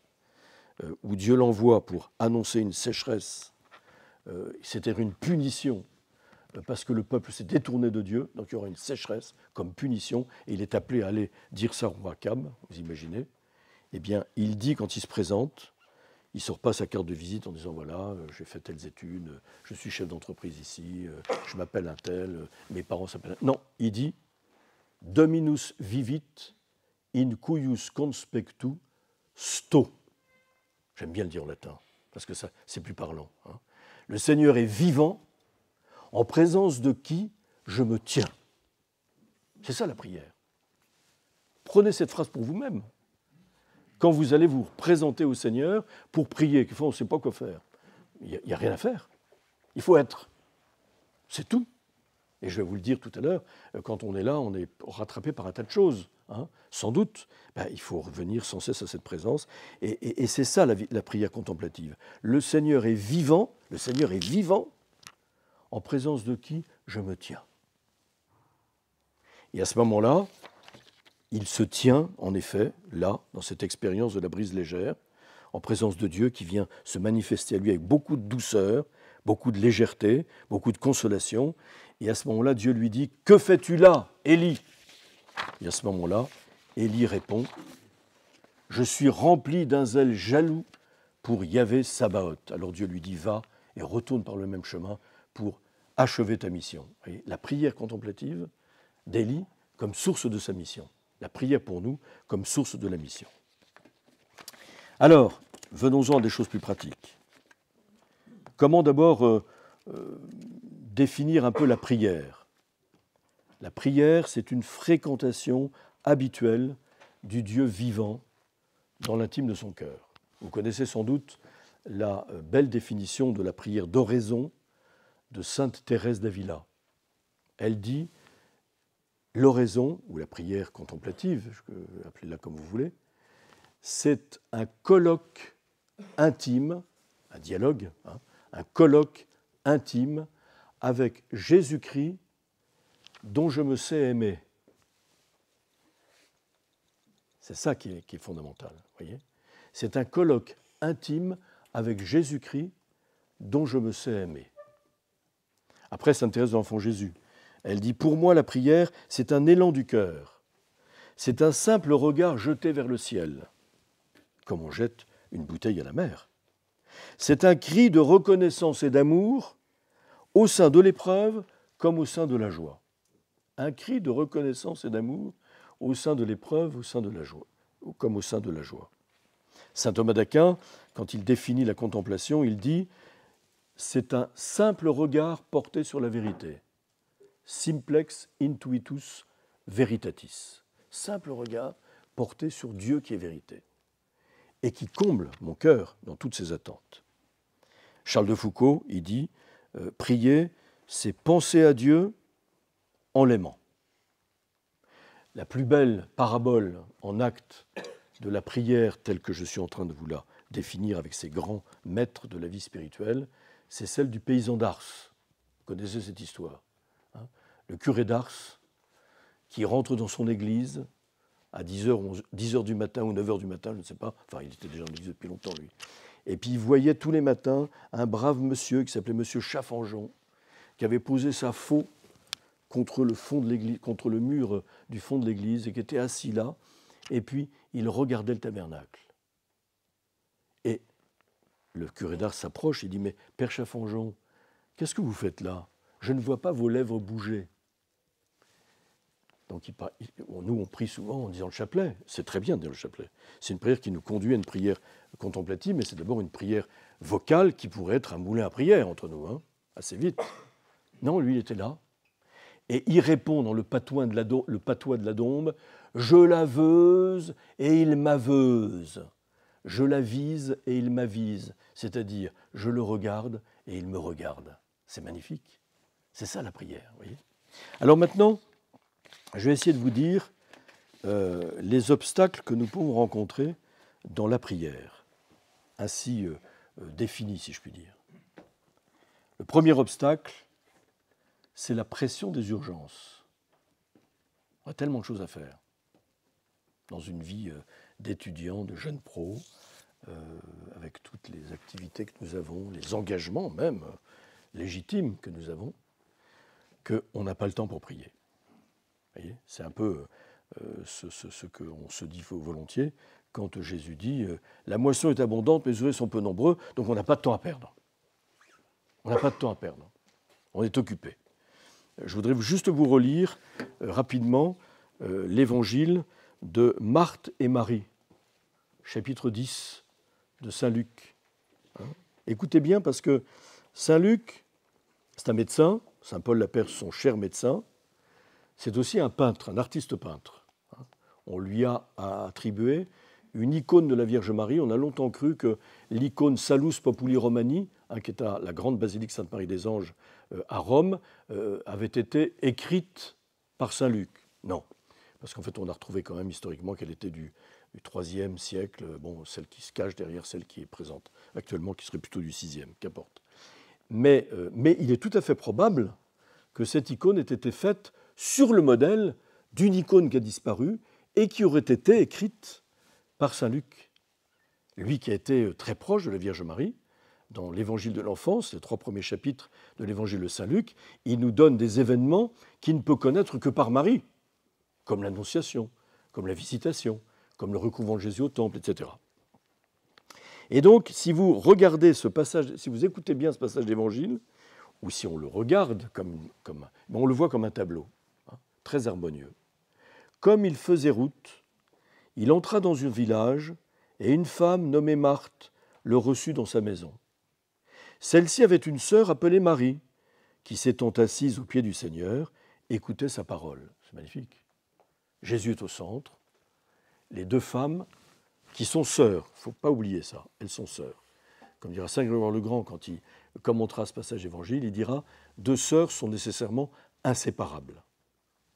euh, où Dieu l'envoie pour annoncer une sécheresse, euh, c'est-à-dire une punition, euh, parce que le peuple s'est détourné de Dieu, donc il y aura une sécheresse comme punition, et il est appelé à aller dire ça au roi Cab. vous imaginez Eh bien, il dit quand il se présente, il ne sort pas sa carte de visite en disant voilà, j'ai fait telles études, je suis chef d'entreprise ici, je m'appelle un tel, mes parents s'appellent. Non, il dit Dominus vivit in cuius conspectu sto. J'aime bien le dire en latin, parce que ça, c'est plus parlant. Hein. Le Seigneur est vivant, en présence de qui je me tiens. C'est ça la prière. Prenez cette phrase pour vous-même. Quand vous allez vous présenter au Seigneur pour prier, faut, on ne sait pas quoi faire, il n'y a rien à faire. Il faut être. C'est tout. Et je vais vous le dire tout à l'heure, euh, quand on est là, on est rattrapé par un tas de choses. Hein. sans doute, bah, il faut revenir sans cesse à cette présence. Et, c'est ça la, prière contemplative. Le Seigneur est vivant, le Seigneur est vivant, en présence de qui je me tiens. Et à ce moment-là, il se tient, en effet, là, dans cette expérience de la brise légère, en présence de Dieu qui vient se manifester à lui avec beaucoup de douceur, beaucoup de légèreté, beaucoup de consolation. Et à ce moment-là, Dieu lui dit, Que fais-tu là, Élie et à ce moment-là, Élie répond Je suis rempli d'un zèle jaloux pour Yahvé Sabaoth. Alors Dieu lui dit Va et retourne par le même chemin pour achever ta mission. la prière contemplative d'Élie comme source de sa mission. La prière pour nous comme source de la mission. Alors, venons-en à des choses plus pratiques. Comment d'abord euh, euh, définir un peu la prière la prière, c'est une fréquentation habituelle du Dieu vivant dans l'intime de son cœur. Vous connaissez sans doute la euh, belle définition de la prière d'oraison de Sainte Thérèse d'Avila. Elle dit L'oraison, ou la prière contemplative, appelez-la comme vous voulez, c'est un colloque intime, un dialogue, hein, un colloque intime avec Jésus-Christ dont je me sais aimé. C'est ça qui est, fondamental. Voyez C'est un colloque intime avec Jésus-Christ dont je me sais aimé. Après, Sainte Thérèse l'Enfant Jésus, elle dit Pour moi, la prière, c'est un élan du cœur. C'est un simple regard jeté vers le ciel, comme on jette une bouteille à la mer. C'est un cri de reconnaissance et d'amour au sein de l'épreuve comme au sein de la joie un cri de reconnaissance et d'amour au sein de l'épreuve, au sein de la joie, comme au sein de la joie. Saint Thomas d'Aquin, quand il définit la contemplation, il dit c'est un simple regard porté sur la vérité. Simplex intuitus veritatis. Simple regard porté sur Dieu qui est vérité et qui comble mon cœur dans toutes ses attentes. Charles de Foucault, il dit euh, prier, c'est penser à Dieu en l'aimant. La plus belle parabole en acte de la prière telle que je suis en train de vous la définir avec ces grands maîtres de la vie spirituelle, c'est celle du paysan d'Ars. Vous connaissez cette histoire. Hein le curé d'Ars qui rentre dans son église à 10h, 10 du matin ou 9h du matin, je ne sais pas, enfin il était déjà en église depuis longtemps lui, et puis il voyait tous les matins un brave monsieur qui s'appelait monsieur Chaffangeon, qui avait posé sa faux contre le, fond de l'église, contre le mur euh, du fond de l'église et qui était assis là. Et puis, il regardait le tabernacle. Et le curé d'art s'approche et dit Mais Père Chaffangeon, qu'est-ce que vous faites là Je ne vois pas vos lèvres bouger. Donc, nous, on prie souvent en disant le chapelet. C'est très bien de dire le chapelet. C'est une prière qui nous conduit à une prière contemplative, mais c'est d'abord une prière vocale qui pourrait être un moulin à prière entre nous, hein, assez vite. Non, lui, il était là. Et il répond dans le patois de la, le patois de la dombe Je la veuse et il m'aveuse. Je la vise et il m'avise. C'est-à-dire, je le regarde et il me regarde. C'est magnifique. C'est ça la prière. Voyez Alors maintenant, je vais essayer de vous dire euh, les obstacles que nous pouvons rencontrer dans la prière, ainsi euh, euh, définis, si je puis dire. Le premier obstacle, c'est la pression des urgences. On a tellement de choses à faire dans une vie euh, d'étudiant, de jeune pro, euh, avec toutes les activités que nous avons, les engagements même euh, légitimes que nous avons, qu'on n'a pas le temps pour prier. Vous voyez C'est un peu ce, qu'on se dit volontiers quand Jésus dit La moisson est abondante, mais les ouvriers sont peu nombreux, donc on n'a pas de temps à perdre. On n'a pas de temps à perdre. On est occupé. Je voudrais juste vous relire euh, rapidement euh, l'évangile de Marthe et Marie, chapitre 10 de Saint Luc. Hein. Écoutez bien parce que Saint Luc, c'est un médecin, Saint Paul l'appelle son cher médecin, c'est aussi un peintre, un artiste peintre. Hein. On lui a attribué une icône de la Vierge Marie. On a longtemps cru que l'icône Salus Populi Romani, hein, qui est à la grande basilique Sainte-Marie-des-Anges euh, à Rome euh, avait été écrite par Saint Luc. Non, parce qu'en fait on a retrouvé quand même historiquement qu'elle était du, du siècle, euh, bon, celle qui se cache derrière celle qui est présente actuellement, qui serait plutôt du 6e, qu'importe. Mais, mais, il est tout à fait probable que cette icône ait été faite sur le modèle d'une icône qui a disparu et qui aurait été écrite par Saint Luc, lui qui a été très proche de la Vierge Marie, dans l'évangile de l'enfance, les trois premiers chapitres de l'évangile de Saint-Luc, il nous donne des événements qu'il ne peut connaître que par Marie, comme l'Annonciation, comme la Visitation, comme le recouvrement de Jésus au temple, etc. Et donc, si vous regardez ce passage, si vous écoutez bien ce passage d'évangile, ou si on le regarde comme, comme on le voit comme un tableau, hein, très harmonieux. Comme il faisait route, il entra dans un village et une femme nommée Marthe le reçut dans sa maison. Celle-ci avait une sœur appelée Marie, qui s'étant assise au pied du Seigneur, écoutait sa parole. C'est magnifique. Jésus est au centre. Les deux femmes qui sont sœurs, il ne faut pas oublier ça, elles sont sœurs. Comme dira Saint Grégoire le Grand quand il commentera ce passage évangile, il dira Deux sœurs sont nécessairement inséparables.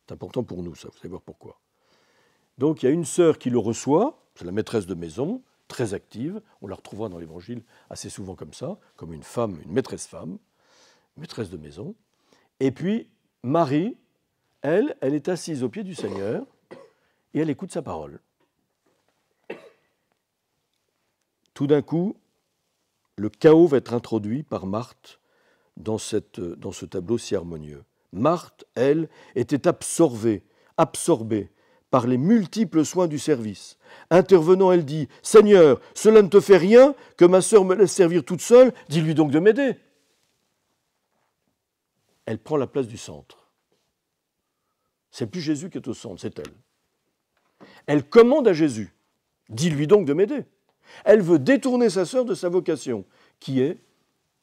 C'est important pour nous, ça, vous savez pourquoi. Donc il y a une sœur qui le reçoit, c'est la maîtresse de maison, très active. On la retrouvera dans l'Évangile assez souvent comme ça, comme une femme, une maîtresse-femme, maîtresse de maison. Et puis, Marie, elle, elle est assise au pied du Seigneur et elle écoute sa parole. Tout d'un coup, le chaos va être introduit par Marthe dans, cette, dans ce tableau si harmonieux. Marthe, elle, était absorbée, absorbée par les multiples soins du service. Intervenant, elle dit Seigneur, cela ne te fait rien que ma sœur me laisse servir toute seule, dis-lui donc de m'aider. Elle prend la place du centre. C'est plus Jésus qui est au centre, c'est elle. Elle commande à Jésus Dis-lui donc de m'aider. Elle veut détourner sa sœur de sa vocation, qui est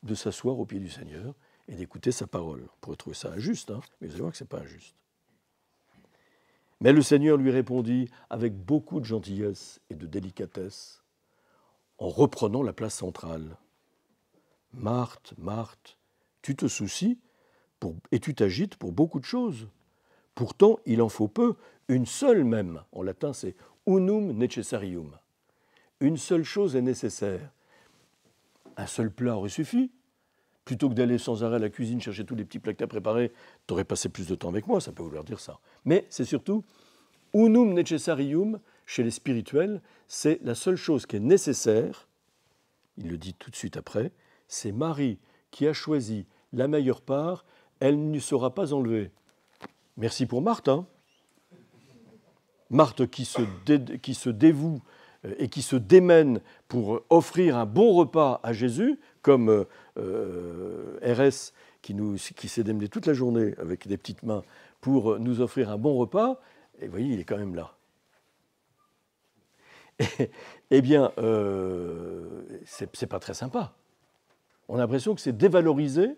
de s'asseoir au pied du Seigneur et d'écouter sa parole. On pourrait trouver ça injuste, hein, mais vous allez voir que ce n'est pas injuste. Mais le Seigneur lui répondit avec beaucoup de gentillesse et de délicatesse, en reprenant la place centrale. Marthe, Marthe, tu te soucies et tu t'agites pour beaucoup de choses. Pourtant, il en faut peu, une seule même. En latin, c'est unum necessarium. Une seule chose est nécessaire. Un seul plat aurait suffi, plutôt que d'aller sans arrêt à la cuisine chercher tous les petits plats à préparer, préparés, tu aurais passé plus de temps avec moi, ça peut vouloir dire ça. Mais c'est surtout unum necessarium chez les spirituels, c'est la seule chose qui est nécessaire, il le dit tout de suite après, c'est Marie qui a choisi la meilleure part, elle ne sera pas enlevée. Merci pour Marthe. Hein. Marthe qui se, qui se dévoue euh, et qui se démène pour euh, offrir un bon repas à Jésus, comme euh, euh RS qui, s'est démené toute la journée avec des petites mains pour nous offrir un bon repas, et vous voyez, il est quand même là. *laughs* Eh, eh bien, ce c'est pas très sympa. On a l'impression que c'est dévaloriser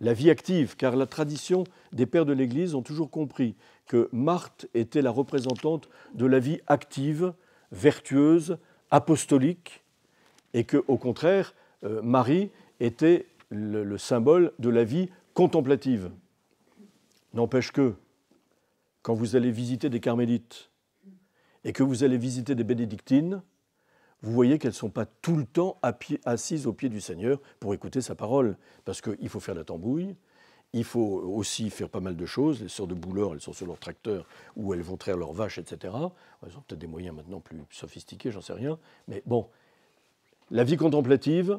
la vie active, car la tradition des pères de l'Église ont toujours compris que Marthe était la représentante de la vie active vertueuse, apostolique, et que, au contraire, euh, Marie était le, symbole de la vie contemplative. N'empêche que, quand vous allez visiter des carmélites et que vous allez visiter des bénédictines, vous voyez qu'elles ne sont pas tout le temps assises au pied du Seigneur pour écouter sa parole, parce qu'il faut faire la tambouille, il faut aussi faire pas mal de choses. Les sœurs de bouleurs, elles sont sur leur tracteur ou elles vont traire leurs vaches, etc. Elles ont peut-être des moyens maintenant plus sophistiqués, j'en sais rien. Mais bon, la vie contemplative,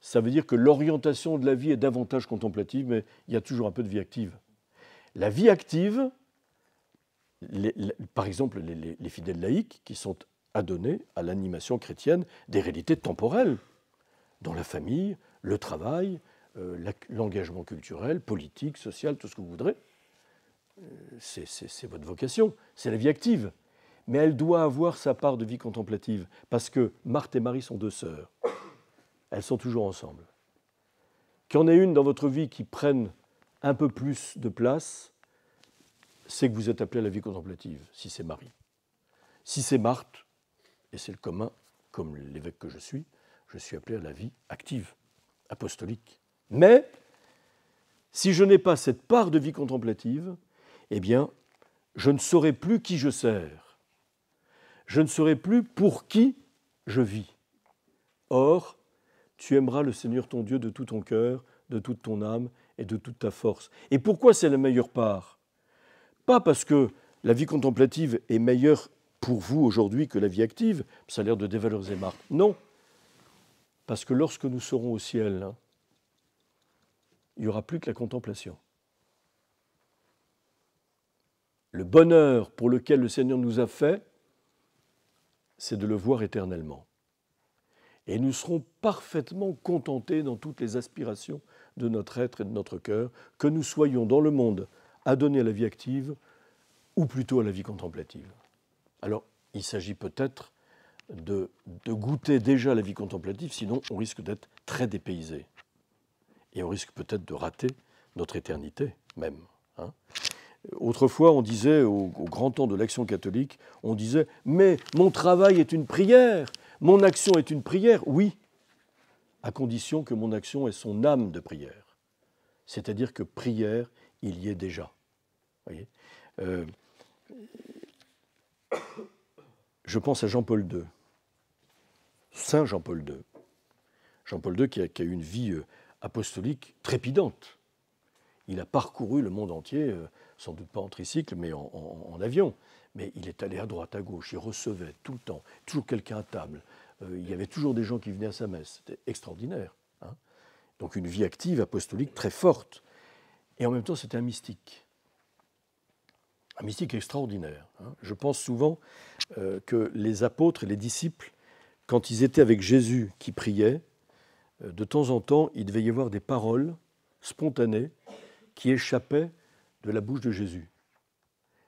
ça veut dire que l'orientation de la vie est davantage contemplative, mais il y a toujours un peu de vie active. La vie active, par exemple les, les, fidèles laïcs qui sont adonnés à l'animation chrétienne des réalités temporelles, dans la famille, le travail, euh, l'engagement culturel, politique, social, tout ce que vous voudrez. Euh, c'est votre vocation, c'est la vie active. Mais elle doit avoir sa part de vie contemplative, parce que Marthe et Marie sont deux sœurs. Elles sont toujours ensemble. Qu'il y en ait une dans votre vie qui prenne un peu plus de place, c'est que vous êtes appelé à la vie contemplative, si c'est Marie. Si c'est Marthe, et c'est le commun, comme l'évêque que je suis, je suis appelé à la vie active, apostolique. Mais si je n'ai pas cette part de vie contemplative, eh bien, je ne saurai plus qui je sers. Je ne saurai plus pour qui je vis. Or, tu aimeras le Seigneur ton Dieu de tout ton cœur, de toute ton âme et de toute ta force. Et pourquoi c'est la meilleure part Pas parce que la vie contemplative est meilleure pour vous aujourd'hui que la vie active, ça a l'air de dévaloriser Marc. Non, parce que lorsque nous serons au ciel, hein, il n'y aura plus que la contemplation. Le bonheur pour lequel le Seigneur nous a fait, c'est de le voir éternellement. Et nous serons parfaitement contentés dans toutes les aspirations de notre être et de notre cœur, que nous soyons dans le monde donner à la vie active ou plutôt à la vie contemplative. Alors, il s'agit peut-être de, de, goûter déjà la vie contemplative, sinon on risque d'être très dépaysé et on risque peut-être de rater notre éternité même. Hein. Autrefois, on disait, au, grand temps de l'action catholique, on disait Mais mon travail est une prière, mon action est une prière. Oui, à condition que mon action ait son âme de prière. C'est-à-dire que prière, il y est déjà. Voyez euh, je pense à Jean-Paul II, Saint Jean-Paul II. Jean-Paul II qui a, qui a eu une vie euh, apostolique trépidante. Il a parcouru le monde entier, euh, sans doute pas en tricycle, mais en, avion. Mais il est allé à droite, à gauche, il recevait tout le temps, toujours quelqu'un à table. Euh, il y avait toujours des gens qui venaient à sa messe. C'était extraordinaire. Hein. Donc une vie active, apostolique, très forte. Et en même temps, c'était un mystique. Un mystique extraordinaire. Hein. Je pense souvent euh, que les apôtres et les disciples, quand ils étaient avec Jésus qui priait, euh, de temps en temps, il devait y avoir des paroles spontanées qui échappaient de la bouche de Jésus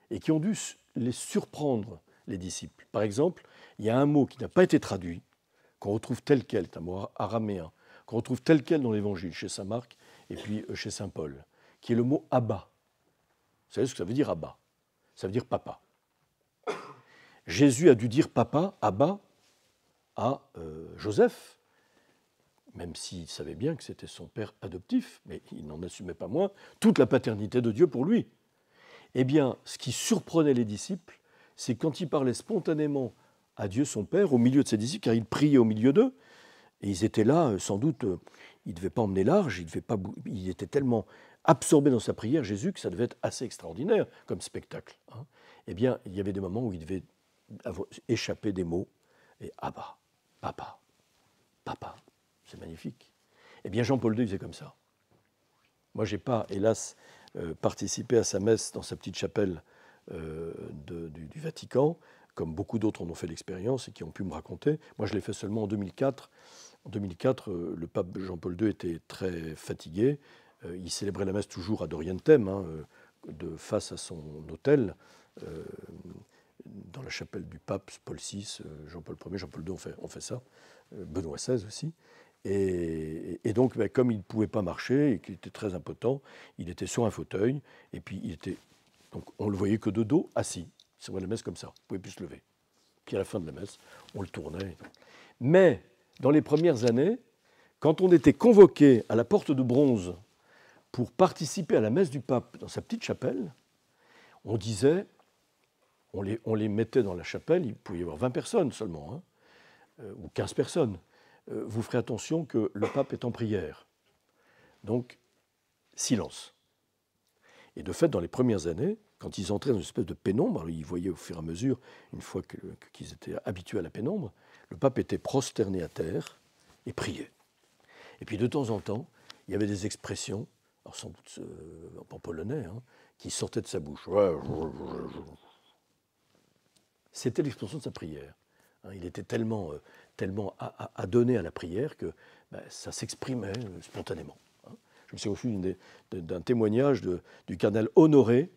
et qui ont dû les surprendre, les disciples. Par exemple, il y a un mot qui n'a pas été traduit, qu'on retrouve tel quel, c'est un mot araméen, qu'on retrouve tel quel dans l'Évangile, chez Saint Marc et puis euh, chez Saint Paul, qui est le mot Abba. Vous savez ce que ça veut dire Abba Ça veut dire papa. Jésus a dû dire papa, Abba, à euh, Joseph, même s'il savait bien que c'était son père adoptif, mais il n'en assumait pas moins, toute la paternité de Dieu pour lui. Eh bien, ce qui surprenait les disciples, c'est quand il parlait spontanément à Dieu son Père au milieu de ses disciples, car il priait au milieu d'eux, et ils étaient là, euh, sans doute, euh, il ne devait pas emmener large, il, devait pas, il était tellement absorbé dans sa prière, Jésus, que ça devait être assez extraordinaire comme spectacle. Hein. Eh bien, il y avait des moments où il devait échapper des mots, et bah, Papa, Papa. C'est magnifique. Eh bien, Jean-Paul II faisait comme ça. Moi, je n'ai pas, hélas, euh, participé à sa messe dans sa petite chapelle euh, du, Vatican, comme beaucoup d'autres en ont fait l'expérience et qui ont pu me raconter. Moi, je l'ai fait seulement en 2004. En 2004, euh, le pape Jean-Paul II était très fatigué. il célébrait la messe toujours à Dorientem, hein, de face à son hôtel, dans la chapelle du pape Paul VI, Jean-Paul Ier, Jean-Paul II ont on fait ça, Benoît XVI aussi. Et, donc, ben, comme il ne pouvait pas marcher et qu'il était très impotent, il était sur un fauteuil. Et puis, il était. on le voyait que de dos, assis. C'est la messe comme ça. Il ne pouvait plus se lever. Puis, à la fin de la messe, on le tournait. Mais, dans les premières années, quand on était convoqué à la porte de bronze pour participer à la messe du pape dans sa petite chapelle, on disait, on les, mettait dans la chapelle, il pouvait y avoir 20 personnes seulement, hein, euh, ou 15 personnes. Euh, vous ferez attention que le pape est en prière. Donc, silence. Et de fait, dans les premières années, quand ils entraient dans une espèce de pénombre, ils voyaient au fur et à mesure, une fois qu'ils étaient habitués à la pénombre, le pape était prosterné à terre et priait. Et puis de temps en temps, il y avait des expressions, sans doute euh, en polonais, hein, qui sortaient de sa bouche. C'était l'expression de sa prière. Hein, il était tellement euh, tellement à, à, donner à la prière que ben, ça s'exprimait euh, spontanément. Hein. Je me suis reçu d'un témoignage du cardinal Honoré,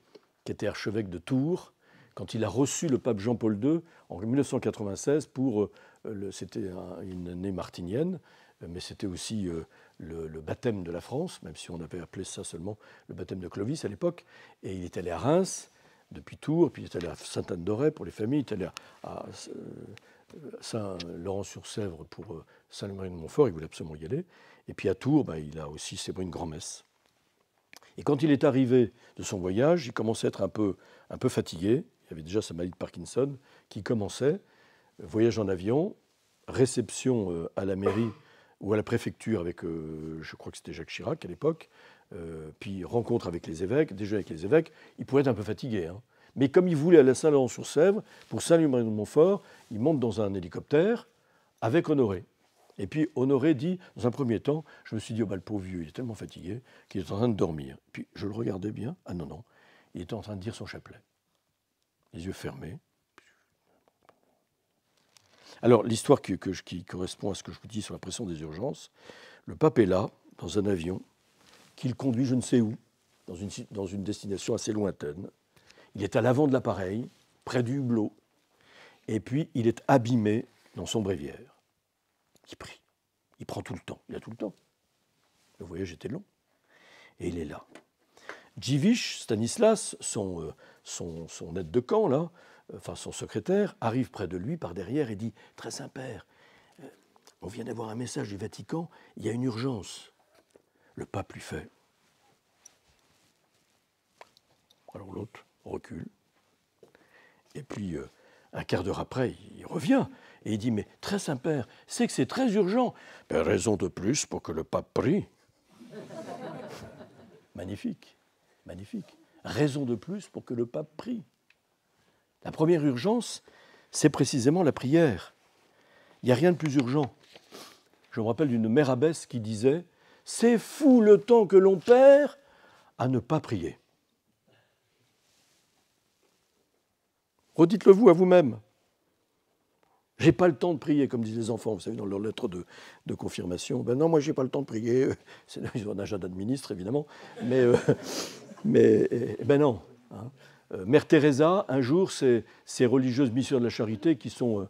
qui était archevêque de Tours, quand il a reçu le pape Jean-Paul II en 1996 pour, euh, c'était une année martinienne, euh, mais c'était aussi le, baptême de la France, même si on avait appelé ça seulement le baptême de Clovis à l'époque, et il est allé à Reims depuis Tours, puis il est allé à Sainte-Anne-d'Auray pour les familles, il est à Laurent-sur-Sèvre pour euh, saint marie de montfort il voulait absolument y aller. Et puis à Tours, bah, il a aussi célébré une grand-messe. Et quand il est arrivé de son voyage, il commençait à être un peu, un peu fatigué. Il avait déjà sa maladie de Parkinson qui commençait. Voyage en avion, réception euh, à la mairie ou à la préfecture avec, euh, je crois que c'était Jacques Chirac à l'époque, puis rencontre avec les évêques, déjà avec les évêques, il pouvait être un peu fatigué. Hein. Mais comme il voulait aller à Saint-Laurent-sur-Sèvre, pour saint louis de montfort il monte dans un hélicoptère avec Honoré. Et puis Honoré dit, dans un premier temps, je me suis dit, oh bah, le pauvre vieux, il est tellement fatigué qu'il est en train de dormir. Puis je le regardais bien, ah non, non, il était en train de dire son chapelet, les yeux fermés. Alors l'histoire qui, correspond à ce que je vous dis sur la pression des urgences, le pape est là, dans un avion, qu'il conduit je ne sais où, dans une destination assez lointaine. Il est à l'avant de l'appareil, près du hublot, et puis il est abîmé dans son bréviaire. Il prie. Il prend tout le temps. Il a tout le temps. Le voyage était long. Et il est là. Jivich, Stanislas, son, euh, son, son, aide de camp, là, euh, enfin son secrétaire, arrive près de lui par derrière et dit Très Saint-Père, euh, on vient d'avoir un message du Vatican, il y a une urgence. Le pape lui fait. Alors l'autre, recule. Et puis, euh, un quart d'heure après, il revient et il dit Mais très Saint-Père, c'est que c'est très urgent. Ben, raison de plus pour que le pape prie. *laughs* magnifique, magnifique. Raison de plus pour que le pape prie. La première urgence, c'est précisément la prière. Il n'y a rien de plus urgent. Je me rappelle d'une mère abbesse qui disait C'est fou le temps que l'on perd à ne pas prier. Redites-le vous à vous-même. J'ai pas le temps de prier, comme disent les enfants, vous savez, dans leur lettre de, confirmation. Ben non, moi, j'ai pas le temps de prier. *laughs* C'est ont un agenda de ministre, évidemment. Mais, euh, *laughs* mais eh, ben non. Hein. Euh, Mère Teresa, un jour, ces, religieuses missionnaires de la charité qui sont euh,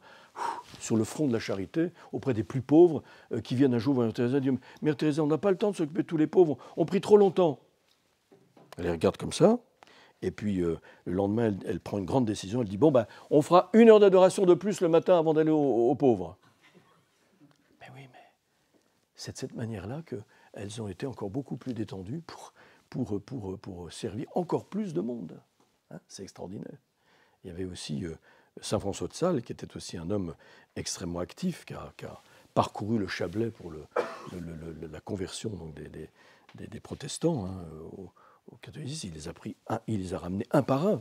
sur le front de la charité, auprès des plus pauvres, qui viennent un jour voir Mère Teresa et disent Mère Teresa, on n'a pas le temps de s'occuper de tous les pauvres, on prie trop longtemps. Elle les regarde comme ça, et puis euh, le lendemain, elle, prend une grande décision. Elle dit Bon, ben, on fera une heure d'adoration de plus le matin avant d'aller aux, pauvres. Mais oui, mais c'est de cette manière-là qu'elles ont été encore beaucoup plus détendues pour, pour, pour, pour servir encore plus de monde. Hein, c'est extraordinaire. Il y avait aussi euh, Saint François de Sales, qui était aussi un homme extrêmement actif, qui a, parcouru le Chablais pour le, la conversion donc, des, protestants hein, au, au catholicisme, il les a pris, a ramenés un par un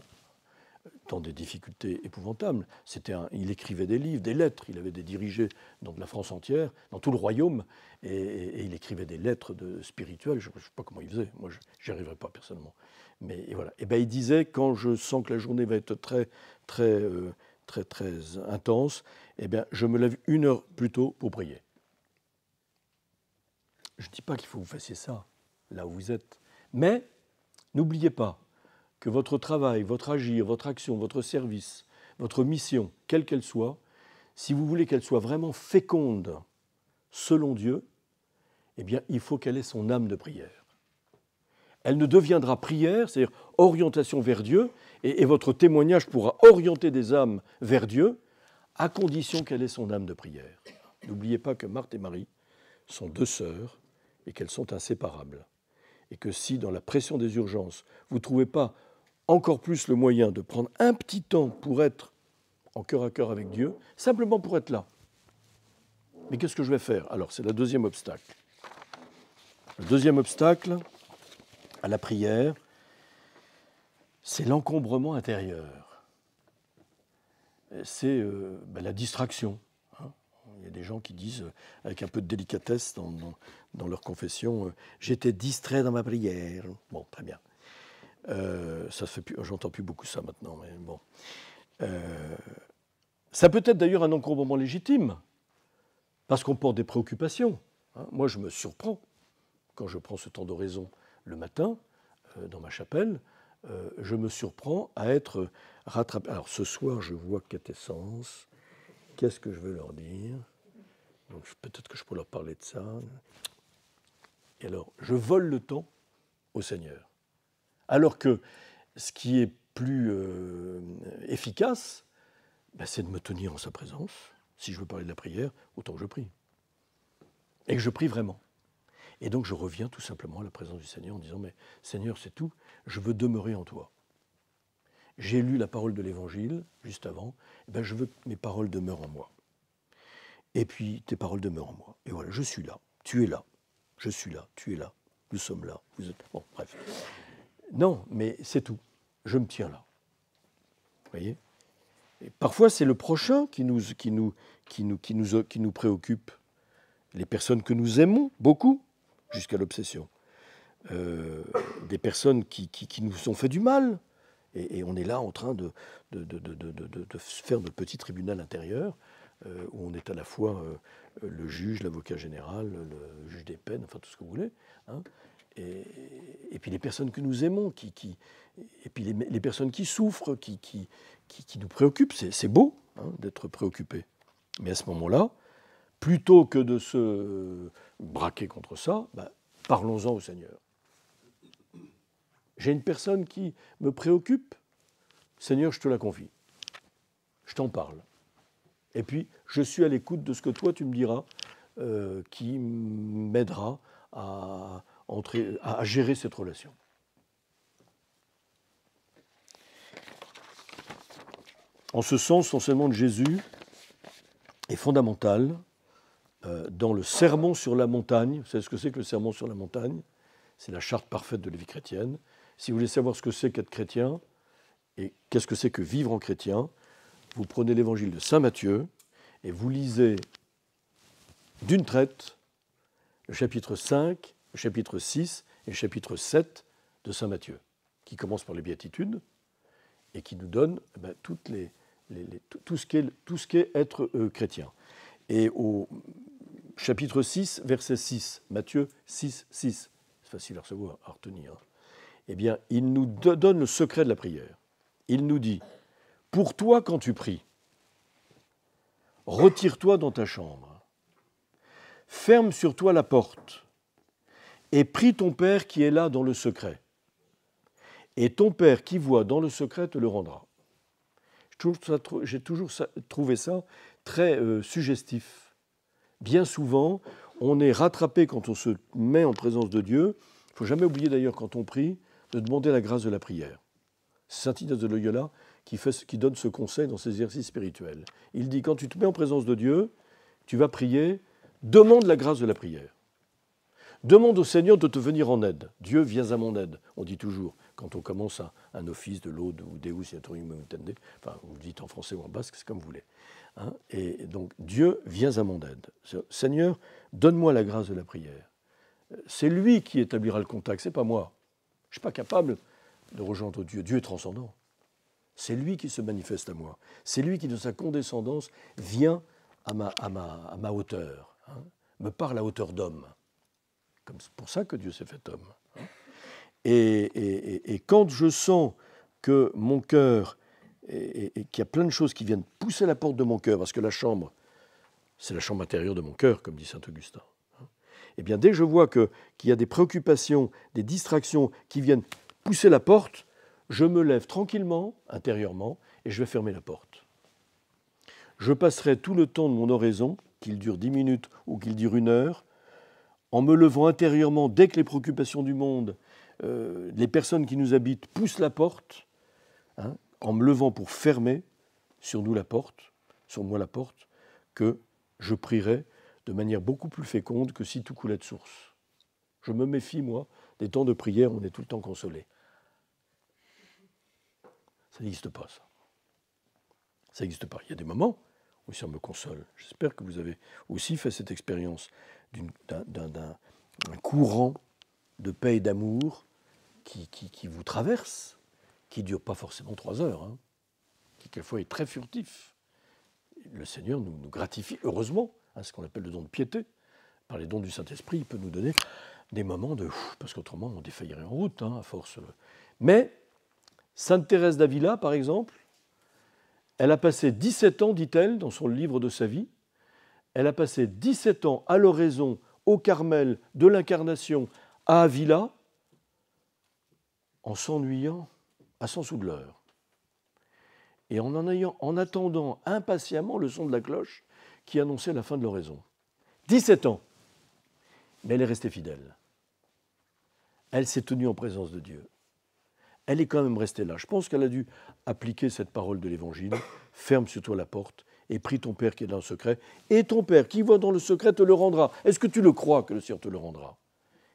dans des difficultés épouvantables. C'était il écrivait des livres, des lettres. Il avait des dirigés dans la France entière, dans tout le royaume, et, il écrivait des lettres de, spirituelles. Je ne sais pas comment il faisait. Moi, n'y arriverai pas personnellement. Mais voilà. Et ben, il disait quand je sens que la journée va être très, très, euh, très, très intense, eh bien, je me lève une heure plus tôt pour prier. Je ne dis pas qu'il faut que vous fassiez ça là où vous êtes, mais N'oubliez pas que votre travail, votre agir, votre action, votre service, votre mission, quelle qu'elle soit, si vous voulez qu'elle soit vraiment féconde selon Dieu, eh bien, il faut qu'elle ait son âme de prière. Elle ne deviendra prière, c'est-à-dire orientation vers Dieu, et, et, votre témoignage pourra orienter des âmes vers Dieu, à condition qu'elle ait son âme de prière. N'oubliez pas que Marthe et Marie sont deux sœurs et qu'elles sont inséparables et que si dans la pression des urgences, vous ne trouvez pas encore plus le moyen de prendre un petit temps pour être en cœur à cœur avec Dieu, simplement pour être là. Mais qu'est-ce que je vais faire Alors, c'est le deuxième obstacle. Le deuxième obstacle à la prière, c'est l'encombrement intérieur. C'est euh, ben, la distraction. Il y a des gens qui disent, euh, avec un peu de délicatesse dans, leur confession, euh, j'étais distrait dans ma prière. Bon, très bien. Euh, ça j'entends plus beaucoup ça maintenant, mais bon. ça peut être d'ailleurs un encombrement légitime, parce qu'on porte des préoccupations. Hein. Moi, je me surprends quand je prends ce temps d'oraison le matin dans ma chapelle. je me surprends à être rattrapé. Alors ce soir, je vois qu'à sens, qu'est-ce que je veux leur dire peut-être que je pourrais leur parler de ça. Et alors, je vole le temps au Seigneur. Alors que ce qui est plus euh, efficace, ben, c'est de me tenir en sa présence. Si je veux parler de la prière, autant je prie. Et que je prie vraiment. Et donc je reviens tout simplement à la présence du Seigneur en disant, mais Seigneur, c'est tout, je veux demeurer en toi. J'ai lu la parole de l'Évangile juste avant, et eh ben, je veux que mes paroles demeurent en moi. Et puis tes paroles demeurent en moi. Et voilà, je suis là, tu es là, je suis là, tu es là, nous sommes là, vous êtes Bon, bref. Non, mais c'est tout. Je me tiens là. Vous voyez Parfois, c'est le prochain qui nous, qui, nous, qui, nous, qui, nous, qui nous préoccupe. Les personnes que nous aimons, beaucoup, jusqu'à l'obsession. Euh, des personnes qui, qui, qui, nous ont fait du mal. Et, on est là en train de, de, de, de faire notre petit tribunal intérieur. Euh, où on est à la fois euh, le juge, l'avocat général, le juge des peines, enfin tout ce que vous voulez. Hein. et, puis les personnes que nous aimons, qui, et puis les, personnes qui souffrent, qui, nous préoccupent. C'est beau hein, d'être préoccupé. Mais à ce moment-là, plutôt que de se braquer contre ça, bah, parlons-en au Seigneur. J'ai une personne qui me préoccupe, Seigneur, je te la confie. Je t'en parle. Et puis, je suis à l'écoute de ce que toi, tu me diras, euh, qui m'aidera à, gérer cette relation. En ce sens, l'enseignement de Jésus est fondamental euh, dans le sermon sur la montagne. Vous savez ce que c'est que le sermon sur la montagne C'est la charte parfaite de la vie chrétienne. Si vous voulez savoir ce que c'est qu'être chrétien et qu'est-ce que c'est que vivre en chrétien, vous prenez l'évangile de Saint Matthieu et vous lisez d'une traite le chapitre 5, le chapitre 6 et le chapitre 7 de Saint Matthieu, qui commence par les béatitudes et qui nous donne eh ben, toutes les, tout, ce qu'est, tout être euh, chrétien. Et au chapitre 6, verset 6, Matthieu 6, 6, c'est facile à recevoir, à retenir, hein, eh bien, il nous donne le secret de la prière. Il nous dit, pour toi, quand tu pries, retire-toi dans ta chambre, ferme sur toi la porte, et prie ton Père qui est là dans le secret. Et ton Père qui voit dans le secret te le rendra. J'ai toujours trouvé ça très euh, suggestif. Bien souvent, on est rattrapé quand on se met en présence de Dieu. Il ne faut jamais oublier d'ailleurs quand on prie de demander la grâce de la prière. Saint Ignace de Loyola qui, fait, qui donne ce conseil dans ses exercices spirituels. Il dit, quand tu te mets en présence de Dieu, tu vas prier, demande la grâce de la prière. Demande au Seigneur de te venir en aide. Dieu vient à mon aide. On dit toujours, quand on commence un, office de l'Aude ou Deus iatorium enfin, vous dites en français ou en basque, c'est comme vous voulez. Hein, et donc, Dieu vient à mon aide. Seigneur, donne-moi la grâce de la prière. C'est lui qui établira le contact, c'est pas moi. Je ne suis pas capable de rejoindre Dieu. Dieu est transcendant. C'est lui qui se manifeste à moi. C'est lui qui, de sa condescendance, vient à ma, à ma, hauteur, hein, me parle à hauteur d'homme. C'est pour ça que Dieu s'est fait homme. Hein. Et, quand je sens que mon cœur, et, qu'il y a plein de choses qui viennent pousser la porte de mon cœur, parce que la chambre, c'est la chambre intérieure de mon cœur, comme dit saint Augustin. Hein, eh bien, dès que je vois qu'il y a des préoccupations, des distractions qui viennent pousser la porte, je me lève tranquillement, intérieurement, et je vais fermer la porte. Je passerai tout le temps de mon oraison, qu'il dure dix minutes ou qu'il dure une heure, en me levant intérieurement dès que les préoccupations du monde, euh, les personnes qui nous habitent poussent la porte, hein, en me levant pour fermer sur nous la porte, sur moi la porte, que je prierai de manière beaucoup plus féconde que si tout coulait de source. Je me méfie, moi, des temps de prière, on est tout le temps consolé. Ça n'existe pas, ça. Ça n'existe pas. Il y a des moments où ça me console. J'espère que vous avez aussi fait cette expérience d'un courant de paix et d'amour qui, qui, vous traverse, qui ne dure pas forcément trois heures, hein, qui quelquefois est très furtif. Le Seigneur nous, gratifie, heureusement, à ce qu'on appelle le don de piété. Par les dons du Saint-Esprit, il peut nous donner des moments de... Parce qu'autrement, on défaillerait en route, hein, à force. Mais Sainte Thérèse d'Avila, par exemple, elle a passé 17 ans, dit-elle, dans son livre de sa vie, elle a passé 17 ans à l'oraison au Carmel de l'Incarnation à Avila en s'ennuyant à son sous et en, en, ayant, en attendant impatiemment le son de la cloche qui annonçait la fin de l'oraison. 17 ans. Mais elle est restée fidèle. Elle s'est tenue en présence de Dieu elle est quand même restée là. Je pense qu'elle a dû appliquer cette parole de l'Évangile, *coughs* ferme sur toi la porte, et prie ton Père qui est dans le secret, et ton Père qui voit dans le secret te le rendra. Est-ce que tu le crois que le Seigneur te le rendra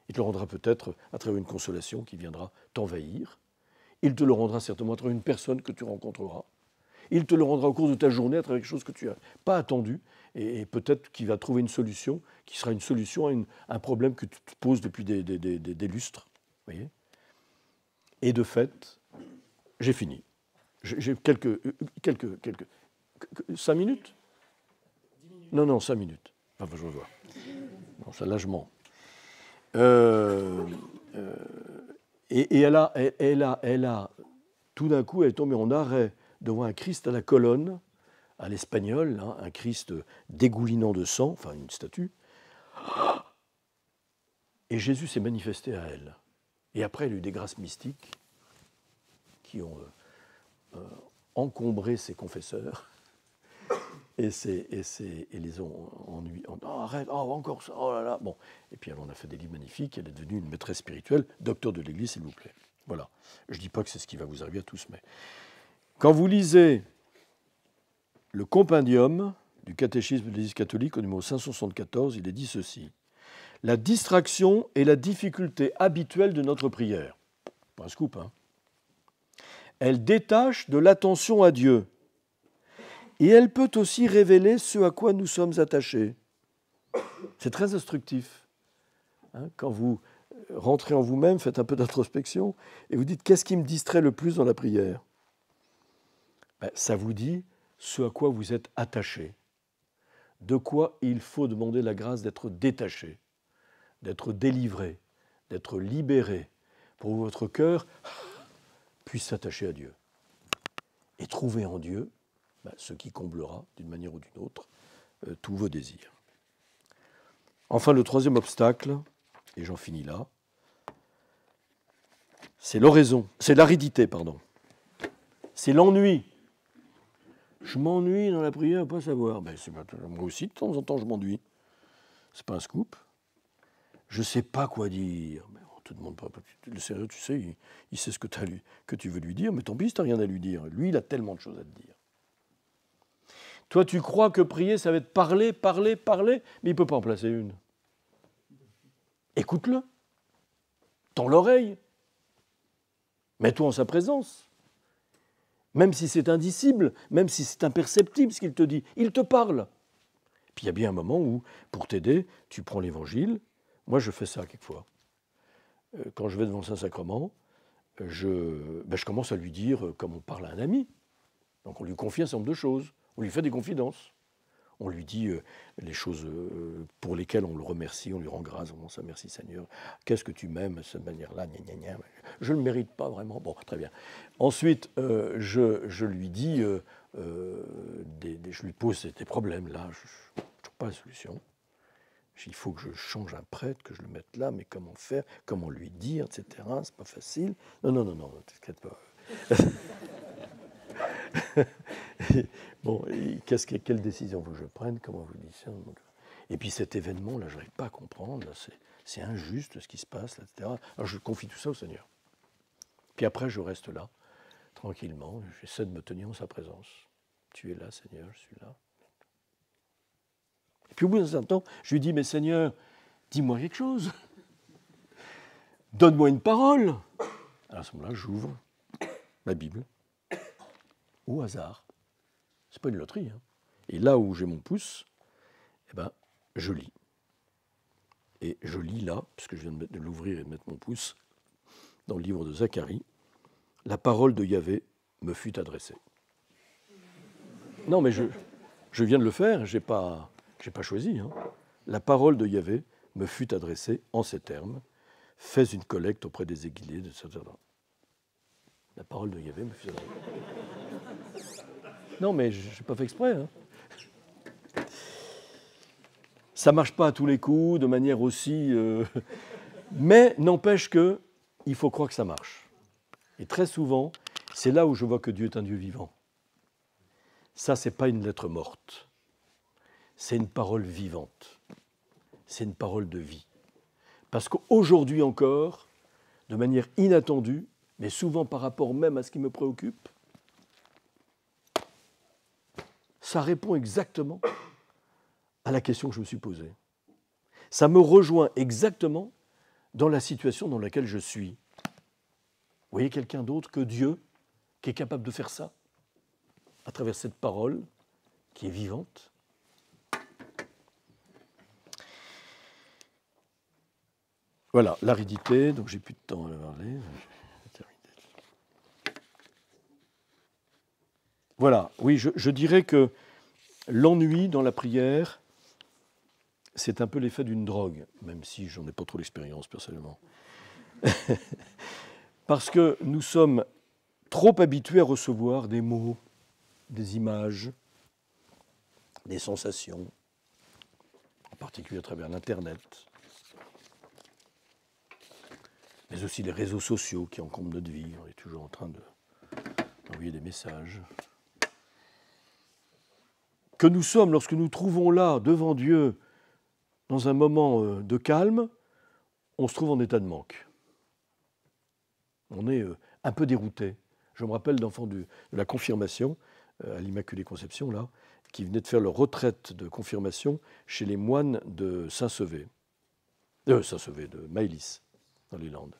Il te le rendra peut-être à travers une consolation qui viendra t'envahir. Il te le rendra certainement à travers une personne que tu rencontreras. Il te le rendra au cours de ta journée à travers quelque chose que tu n'as pas attendu et, peut-être qu'il va trouver une solution qui sera une solution à, un problème que tu te poses depuis des, des, des lustres. Voyez et de fait, j'ai fini. J'ai euh, quelques, quelques, quelques. Cinq minutes Non, non, cinq minutes. Enfin, je vois. Non, ça, là, je mens. Euh, euh, et, elle, a, elle, a, elle a, tout d'un coup, elle est tombée en arrêt devant un Christ à la colonne, à l'espagnol, hein, un Christ dégoulinant de sang, enfin une statue. Et Jésus s'est manifesté à elle. Et après, il a eu des grâces mystiques qui ont euh, euh, encombré ses confesseurs *coughs* et, les ont ennuyés. arrête, oh, oh, encore ça, oh là là. Bon. Et puis, elle en a fait des livres magnifiques. Elle est devenue une maîtresse spirituelle, docteur de l'Église, s'il vous plaît. Voilà. Je ne dis pas que c'est ce qui va vous arriver à tous, mais quand vous lisez le compendium du catéchisme de l'Église catholique au numéro 574, il est dit ceci. La distraction est la difficulté habituelle de notre prière. Pas un scoop, hein Elle détache de l'attention à Dieu. Et elle peut aussi révéler ce à quoi nous sommes attachés. C'est très instructif. Hein. Quand vous rentrez en vous-même, faites un peu d'introspection et vous dites qu'est-ce qui me distrait le plus dans la prière ben, Ça vous dit ce à quoi vous êtes attaché, de quoi il faut demander la grâce d'être détaché d'être délivré, d'être libéré, pour que votre cœur puisse s'attacher à Dieu et trouver en Dieu ben, ce qui comblera, d'une manière ou d'une autre, euh, tous vos désirs. Enfin, le troisième obstacle, et j'en finis là, c'est l'oraison, c'est l'aridité, pardon. C'est l'ennui. Je m'ennuie dans la prière, pas savoir. Ben, moi aussi, de temps en temps, je m'ennuie. C'est pas un scoop je ne sais pas quoi dire. Mais on te demande pas, le sérieux, tu sais, il, sait ce que, tu veux lui dire, mais tant pis tu tu rien à lui dire. Lui, il a tellement de choses à te dire. Toi, tu crois que prier, ça va être parler, parler, parler, mais il ne peut pas en placer une. Écoute-le. Tends l'oreille. Mets-toi en sa présence. Même si c'est indicible, même si c'est imperceptible ce qu'il te dit, il te parle. Puis il y a bien un moment où, pour t'aider, tu prends l'évangile, moi, je fais ça quelquefois. Euh, quand je vais devant le Saint-Sacrement, euh, ben, je, commence à lui dire euh, comme on parle à un ami. Donc on lui confie un certain nombre de choses, on lui fait des confidences. On lui dit les choses pour lesquelles on le remercie, on lui rend grâce, on dit merci Seigneur, qu'est-ce que tu m'aimes de cette manière-là, je ne le mérite pas vraiment. Bon, très bien. Ensuite, je, je, lui dis, je lui pose des problèmes là, je ne trouve pas la solution. Il faut que je change un prêtre, que je le mette là, mais comment faire, comment lui dire, etc. C'est pas facile. Non, non, non, non, ne t'inquiète pas. *laughs* bon, quelle décision vous je prenne Comment vous dis ça Et puis cet événement, là, je n'arrive pas à comprendre. C'est injuste ce qui se passe, etc. Alors je confie tout ça au Seigneur. Puis après, je reste là, tranquillement. J'essaie de me tenir en sa présence. Tu es là, Seigneur, je suis là. Et puis au bout d'un certain temps, je lui dis, mais Seigneur, dis-moi quelque chose. Donne-moi une parole. à ce moment-là, j'ouvre ma Bible au hasard. C'est pas une loterie. Hein. Et là où j'ai mon pouce, eh ben, je lis. Et je lis là, puisque je viens de l'ouvrir et de mettre mon pouce, dans le livre de Zacharie, la parole de Yahvé me fut adressée. Non, mais je, je viens de le faire, j'ai pas je n'ai pas choisi, hein. la parole de Yahvé me fut adressée en ces termes Fais une collecte auprès des aiguillés, de Sodome. La parole de Yahvé me fut adressée. Non, mais je n'ai pas fait exprès. Hein. Ça ne marche pas à tous les coups, de manière aussi. Euh, mais n'empêche que il faut croire que ça marche. Et très souvent, c'est là où je vois que Dieu est un Dieu vivant. Ça, ce n'est pas une lettre morte c'est une parole vivante, c'est une parole de vie. Parce qu'aujourd'hui encore, de manière inattendue, mais souvent par rapport même à ce qui me préoccupe, ça répond exactement à la question que je me suis posée. Ça me rejoint exactement dans la situation dans laquelle je suis. Vous voyez quelqu'un d'autre que Dieu qui est capable de faire ça à travers cette parole qui est vivante, Voilà, l'aridité, donc j'ai plus de temps à parler. Voilà, oui, je, je dirais que l'ennui dans la prière, c'est un peu l'effet d'une drogue, même si j'en ai pas trop l'expérience personnellement. *laughs* Parce que nous sommes trop habitués à recevoir des mots, des images, des sensations, en particulier à travers l'Internet, mais aussi les réseaux sociaux qui encombrent notre vie. On est toujours en train d'envoyer des messages. Que nous sommes lorsque nous trouvons là, devant Dieu, dans un moment euh, de calme, on se trouve en état de manque. On est euh, un peu dérouté. Je me rappelle d'enfants de la confirmation euh, à l'Immaculée Conception, là, qui venaient de faire leur retraite de confirmation chez les moines de Saint-Sevé, de Saint-Sevé, de Maïlis dans les Landes.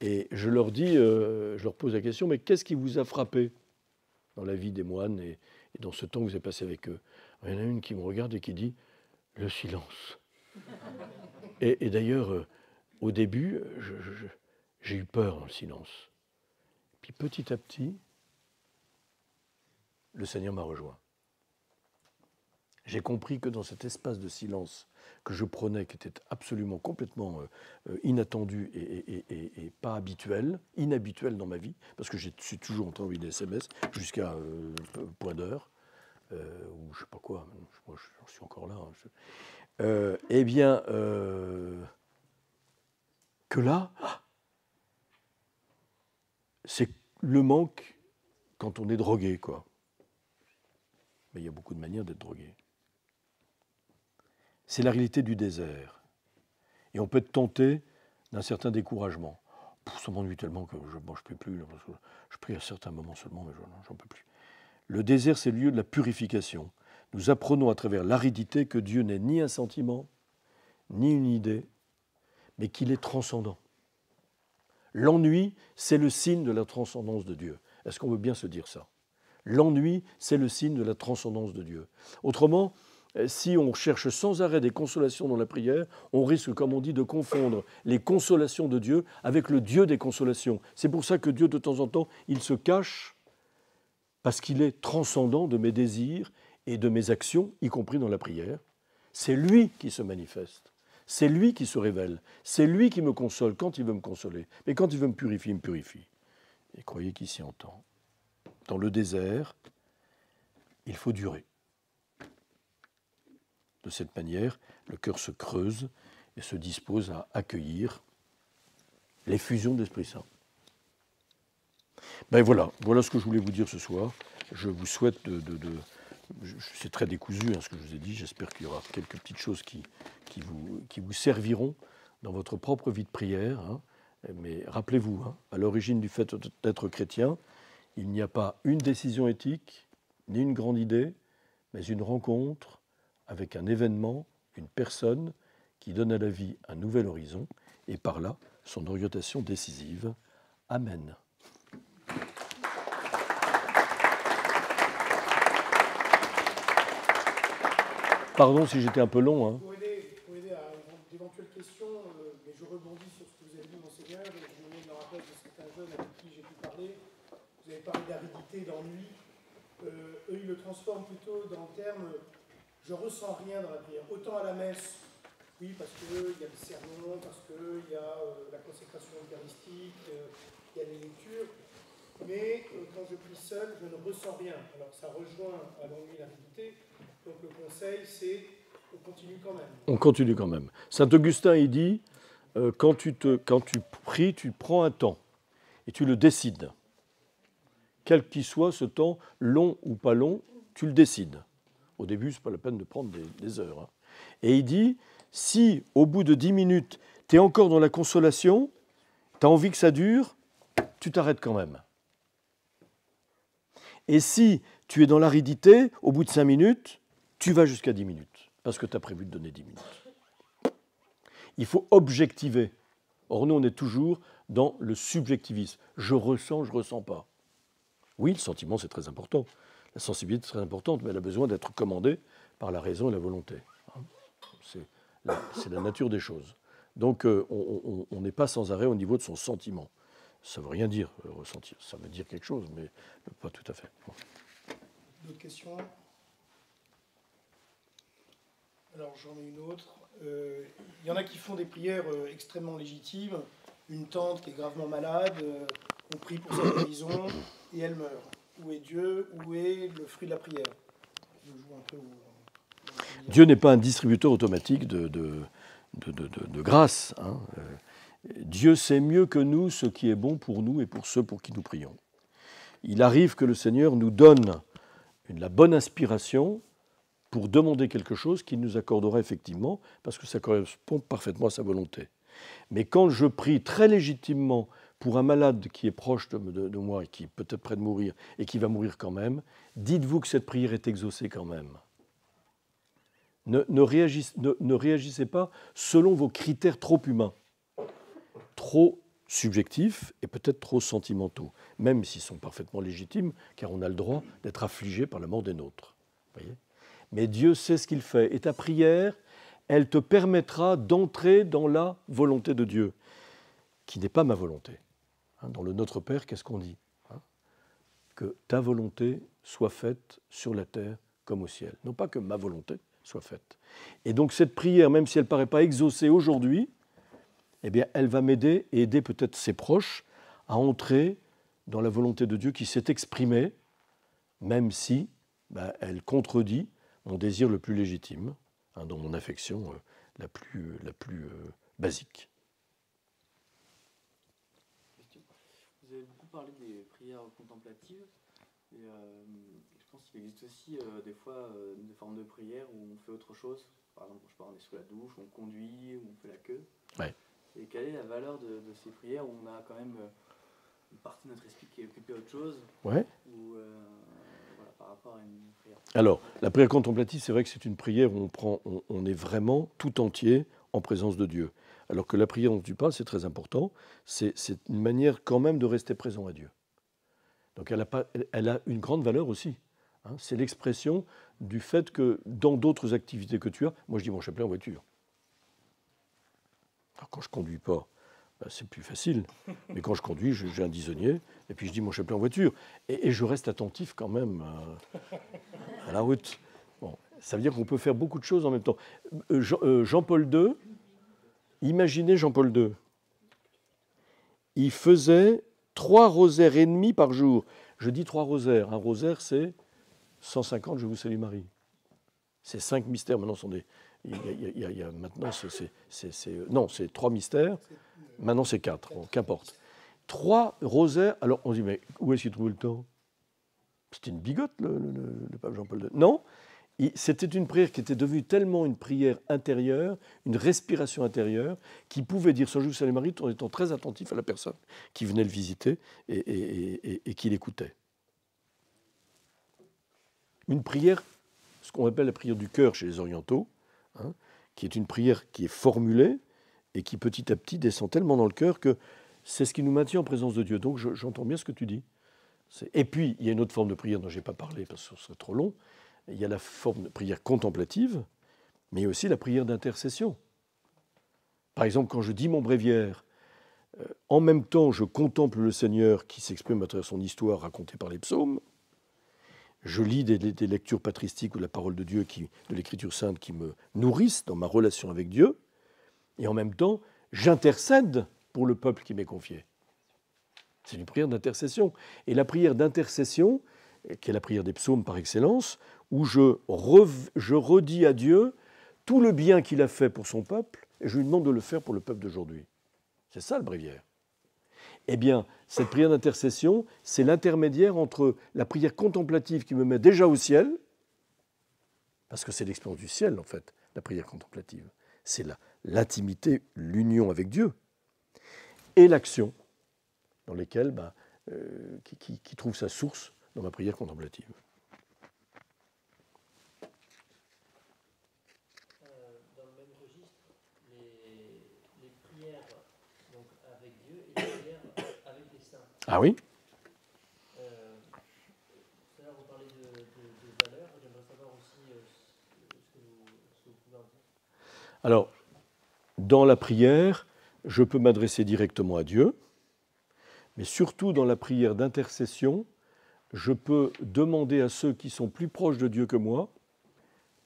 Et je leur dis, euh, je leur pose la question, mais qu'est-ce qui vous a frappé dans la vie des moines et, dans ce temps que vous avez passé avec eux Il y en a une qui me regarde et qui dit, le silence. *laughs* Et, d'ailleurs, euh, au début, j'ai eu peur dans le silence. Puis petit à petit, le Seigneur m'a rejoint. J'ai compris que dans cet espace de silence que je prenais, qui était absolument complètement euh, euh, inattendu et, pas habituel, inhabituel dans ma vie, parce que j'ai toujours entendu des SMS jusqu'à euh, point d'heure, ou je sais pas quoi, moi je, suis encore là. Hein, eh bien, que là, ah, c'est le manque quand on est drogué, quoi. Mais il y a beaucoup de manières d'être drogué c'est la réalité du désert. Et on peut être tenté d'un certain découragement. ça m'ennuie tellement que je ne mange plus, Je prie à certains moments seulement, mais je j'en peux plus. Le désert, c'est le lieu de la purification. Nous apprenons à travers l'aridité que Dieu n'est ni un sentiment, ni une idée, mais qu'il est transcendant. L'ennui, c'est le signe de la transcendance de Dieu. Est-ce qu'on veut bien se dire ça L'ennui, c'est le signe de la transcendance de Dieu. Autrement, euh, si on cherche sans arrêt des consolations dans la prière, on risque, comme on dit, de confondre les consolations de Dieu avec le Dieu des consolations. C'est pour ça que Dieu, de temps en temps, il se cache parce qu'il est transcendant de mes désirs et de mes actions, y compris dans la prière. C'est lui qui se manifeste. C'est lui qui se révèle. C'est lui qui me console quand il veut me consoler. Mais quand il veut me purifier, il me purifie. Et croyez qu'il s'y entend. Dans le désert, il faut durer. De cette manière, le cœur se creuse et se dispose à accueillir l'effusion de l'Esprit Saint. Ben voilà, voilà ce que je voulais vous dire ce soir. Je vous souhaite de. c'est très décousu hein, ce que je vous ai dit. J'espère qu'il y aura quelques petites choses qui, qui, vous, qui vous serviront dans votre propre vie de prière. Hein. Mais rappelez-vous, hein, à l'origine du fait d'être chrétien, il n'y a pas une décision éthique, ni une grande idée, mais une rencontre avec un événement, une personne qui donne à la vie un nouvel horizon et par là son orientation décisive. Amen. Pardon si j'étais un peu long. Hein. Pour, aider, à d'éventuelles questions, euh, mais je rebondis sur ce que vous avez dit, monseigneur, et je me rappelle rappel de certains jeunes avec qui j'ai pu parler. Vous avez parlé d'aridité, d'ennui. Euh, eux, ils le transforment plutôt dans le terme je ressens rien dans la prière. Autant à la messe, oui, parce qu'il euh, y a le sermon, parce qu'il euh, y a euh, la consécration eucharistique, il y a les lectures, mais quand je prie seul, je ne ressens rien. Alors ça rejoint à l'ennui vérité. donc le conseil c'est on continue quand même. On continue quand même. Saint Augustin, il dit, quand, tu te, quand tu pries, tu prends un temps et tu le décides. Quel qu'il soit ce temps, long ou pas long, tu le décides. Au début, ce n'est pas la peine de prendre des, heures. Hein. Et il dit, si au bout de dix minutes, tu es encore dans la consolation, tu as envie que ça dure, tu t'arrêtes quand même. Et si tu es dans l'aridité, au bout de 5 minutes, tu vas jusqu'à 10 minutes, parce que tu as prévu de donner 10 minutes. Il faut objectiver. Or, nous, on est toujours dans le subjectivisme. Je ressens, je ne ressens pas. Oui, le sentiment, c'est très important. La sensibilité est très importante, mais elle a besoin d'être commandée par la raison et la volonté. C'est la, nature des choses. Donc euh, on n'est pas sans arrêt au niveau de son sentiment. Ça ne veut rien dire, euh, ressentir. Ça veut dire quelque chose, mais pas tout à fait. D'autres questions Alors j'en ai une autre. Il euh, y en a qui font des prières extrêmement légitimes. Une tante qui est gravement malade, on prie pour sa guérison et elle meurt où est Dieu, où est le fruit de la prière. Dieu n'est pas un distributeur automatique de, de, grâce. Hein. Euh, Dieu sait mieux que nous ce qui est bon pour nous et pour ceux pour qui nous prions. Il arrive que le Seigneur nous donne la bonne inspiration pour demander quelque chose qu'il nous accordera effectivement, parce que ça correspond parfaitement à sa volonté. Mais quand je prie très légitimement pour un malade qui est proche de, moi et qui est peut-être près de mourir et qui va mourir quand même, dites-vous que cette prière est exaucée quand même. Ne, réagissez, ne, réagissez, pas selon vos critères trop humains, trop subjectifs et peut-être trop sentimentaux, même s'ils sont parfaitement légitimes, car on a le droit d'être affligé par la mort des nôtres. Mais Dieu sait ce qu'il fait, et ta prière, elle te permettra d'entrer dans la volonté de Dieu, qui n'est pas ma volonté. Hein, dans le Notre Père, qu'est-ce qu'on dit hein Que ta volonté soit faite sur la terre comme au ciel. Non pas que ma volonté soit faite. Et donc cette prière, même si elle ne paraît pas exaucée aujourd'hui, eh bien, elle va m'aider et aider peut-être ses proches à entrer dans la volonté de Dieu qui s'est exprimée, même si bah, elle contredit mon désir le plus légitime, hein, dans mon affection euh, la plus, euh, la plus euh, basique. contemplative. Euh, je pense qu'il existe aussi euh, des fois euh, des formes de prière où on fait autre chose. Par exemple, je on est sous la douche, on conduit, on fait la queue. Et quelle est la valeur de, ces prières où on a quand même une partie de notre esprit qui est occupée à autre chose ouais. une prière. Alors, la prière contemplative, c'est vrai que c'est une prière où on, prend, on est vraiment tout entier en présence de Dieu. Alors que la prière dont tu parles, c'est très important, c'est une manière quand même de rester présent à Dieu. Donc elle a, une grande valeur aussi. Hein. C'est l'expression du fait que dans d'autres activités que tu as, moi je dis mon chapelet en voiture. Alors quand je conduis pas, ben c'est plus facile. *laughs* Mais quand je conduis, j'ai un disonnier, et puis je dis mon chapelet en voiture. Et, je reste attentif quand même euh, à la route. Bon, ça veut dire qu'on peut faire beaucoup de choses en même temps. Euh, euh, Jean-Paul II, imaginez Jean-Paul II. Il faisait trois rosaires et demi par jour. Je dis trois rosaires. Un rosaire, c'est 150 Je vous salue Marie. C'est cinq mystères. Maintenant, sont des... il, y c'est, non, c'est trois mystères. Maintenant, c'est quatre. Qu'importe. Trois rosaires. Alors, on dit, mais où est-ce qu'il trouve le temps C'était une bigote, le, le pape Jean-Paul II. Non, c'était une prière qui était devenue tellement une prière intérieure, une respiration intérieure, qui pouvait dire son Jésus Salut Marie en étant très attentif à la personne qui venait le visiter et, qui l'écoutait. Une prière, ce qu'on appelle la prière du cœur chez les orientaux, hein, qui est une prière qui est formulée et qui petit à petit descend tellement dans le cœur que c'est ce qui nous maintient en présence de Dieu. Donc j'entends bien ce que tu dis. Et puis, il y a une autre forme de prière dont je n'ai pas parlé parce que ce serait trop long, il y a la forme de prière contemplative, mais aussi la prière d'intercession. Par exemple, quand je dis mon bréviaire, euh, en même temps je contemple le Seigneur qui s'exprime à travers son histoire racontée par les psaumes, je lis des, lectures patristiques ou la parole de Dieu, de l'Écriture sainte, qui me nourrissent dans ma relation avec Dieu, et en même temps j'intercède pour le peuple qui m'est confié. C'est une prière d'intercession. Et la prière d'intercession, euh, qui est la prière des psaumes par excellence, où je, redis à Dieu tout le bien qu'il a fait pour son peuple, et je lui demande de le faire pour le peuple d'aujourd'hui. C'est ça le bréviaire. Eh bien, cette prière d'intercession, c'est l'intermédiaire entre la prière contemplative qui me met déjà au ciel, parce que c'est l'expérience du ciel en fait, la prière contemplative. C'est l'intimité, l'union avec Dieu, et l'action, dans lesquelles, ben, euh, qui trouve sa source dans ma prière contemplative. Ah oui Alors, dans la prière, je peux m'adresser directement à Dieu, mais surtout dans la prière d'intercession, je peux demander à ceux qui sont plus proches de Dieu que moi,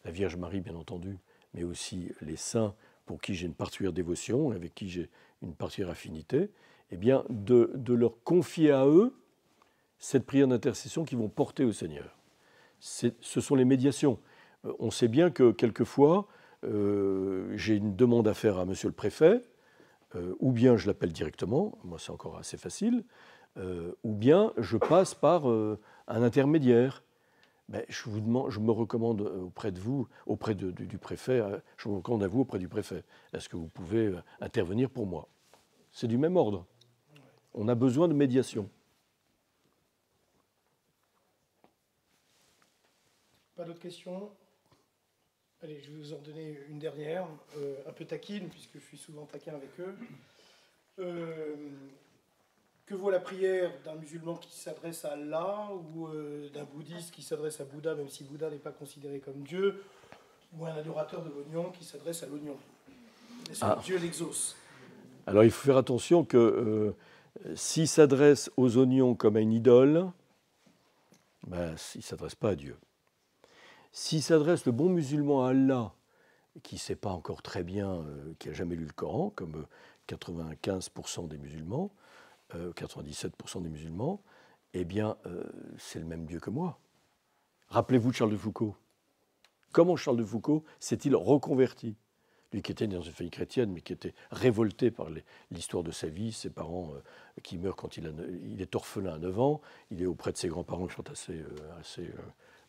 la Vierge Marie bien entendu, mais aussi les saints pour qui j'ai une particulière dévotion, avec qui j'ai une particulière affinité, eh bien, de, leur confier à eux cette prière d'intercession qu'ils vont porter au Seigneur. Ce sont les médiations. Euh, on sait bien que quelquefois, euh, j'ai une demande à faire à monsieur le préfet, euh, ou bien je l'appelle directement, moi c'est encore assez facile, ou bien je passe par un intermédiaire. Ben, je, vous demande, je me recommande auprès de vous, auprès du, du, préfet, je me recommande à vous auprès du préfet. Est-ce que vous pouvez intervenir pour moi C'est du même ordre on a besoin de médiation. Pas d'autres questions Allez, je vais vous en donner une dernière, euh, un peu taquine, puisque je suis souvent taquin avec eux. Euh, que vaut la prière d'un musulman qui s'adresse à Allah ou euh, d'un bouddhiste qui s'adresse à Bouddha, même si Bouddha n'est pas considéré comme Dieu, ou un adorateur de l'oignon qui s'adresse à l'oignon Est-ce que ah. Dieu l'exauce Alors il faut faire attention que s'il s'adresse aux oignons comme à une idole, ben, il ne s'adresse pas à Dieu. S'il s'adresse le bon musulman à Allah, qui ne sait pas encore très bien, euh, qui n'a jamais lu le Coran, comme 95% euh, des musulmans, 97% euh, des musulmans, eh bien, c'est le même Dieu que moi. Rappelez-vous Charles de Foucault. Comment Charles de Foucault s'est-il reconverti lui qui était dans une famille chrétienne, mais qui était révolté par l'histoire de sa vie, ses parents euh, qui meurent quand il, il, est orphelin à 9 ans, il est auprès de ses grands-parents qui sont assez, euh, assez euh,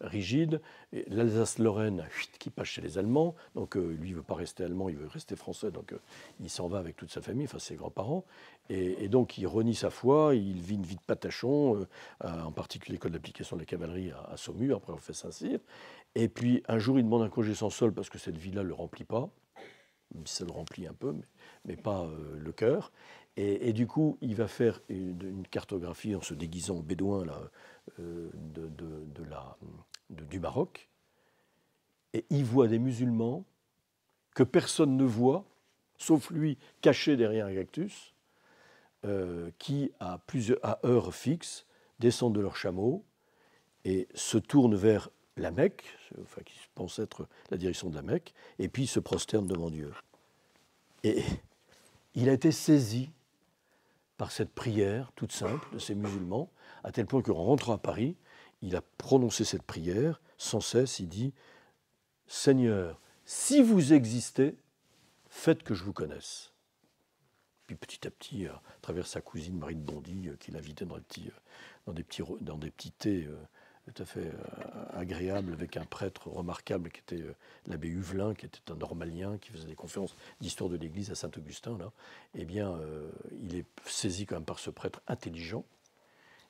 rigides, l'Alsace-Lorraine qui passe chez les Allemands, donc lui il veut pas rester allemand, il veut rester français, donc il s'en va avec toute sa famille, enfin ses grands-parents, et, donc il renie sa foi, il vit une vie de patachon, en particulier l'école d'application de la cavalerie à, Saumur, après on fait Saint-Cyr, et puis un jour il demande un congé sans sol parce que cette vie-là ne le remplit pas ça le remplit un peu, mais, pas euh, le cœur. Et, du coup, il va faire une, cartographie en se déguisant bédouin là, euh, de, du Maroc. Et il voit des musulmans que personne ne voit, sauf lui caché derrière un cactus, euh, qui, à, plusieurs, à heure fixe, descendent de leur chameau et se tournent vers la Mecque, enfin qui pense être la direction de la Mecque, et puis il se prosterne devant Dieu. Et il a été saisi par cette prière toute simple de ces musulmans, à tel point qu'en rentrant à Paris, il a prononcé cette prière sans cesse, il dit Seigneur, si vous existez, faites que je vous connaisse. Puis petit à petit, à travers sa cousine Marie de Bondy, euh, qui l'invitait dans, euh, dans, des petits, dans des petits thés euh, tout à fait euh, agréable avec un prêtre remarquable qui était euh, l'abbé Huvelin, qui était un normalien, qui faisait des conférences d'histoire de l'Église à Saint-Augustin. Là, eh bien, euh, il est saisi quand même par ce prêtre intelligent,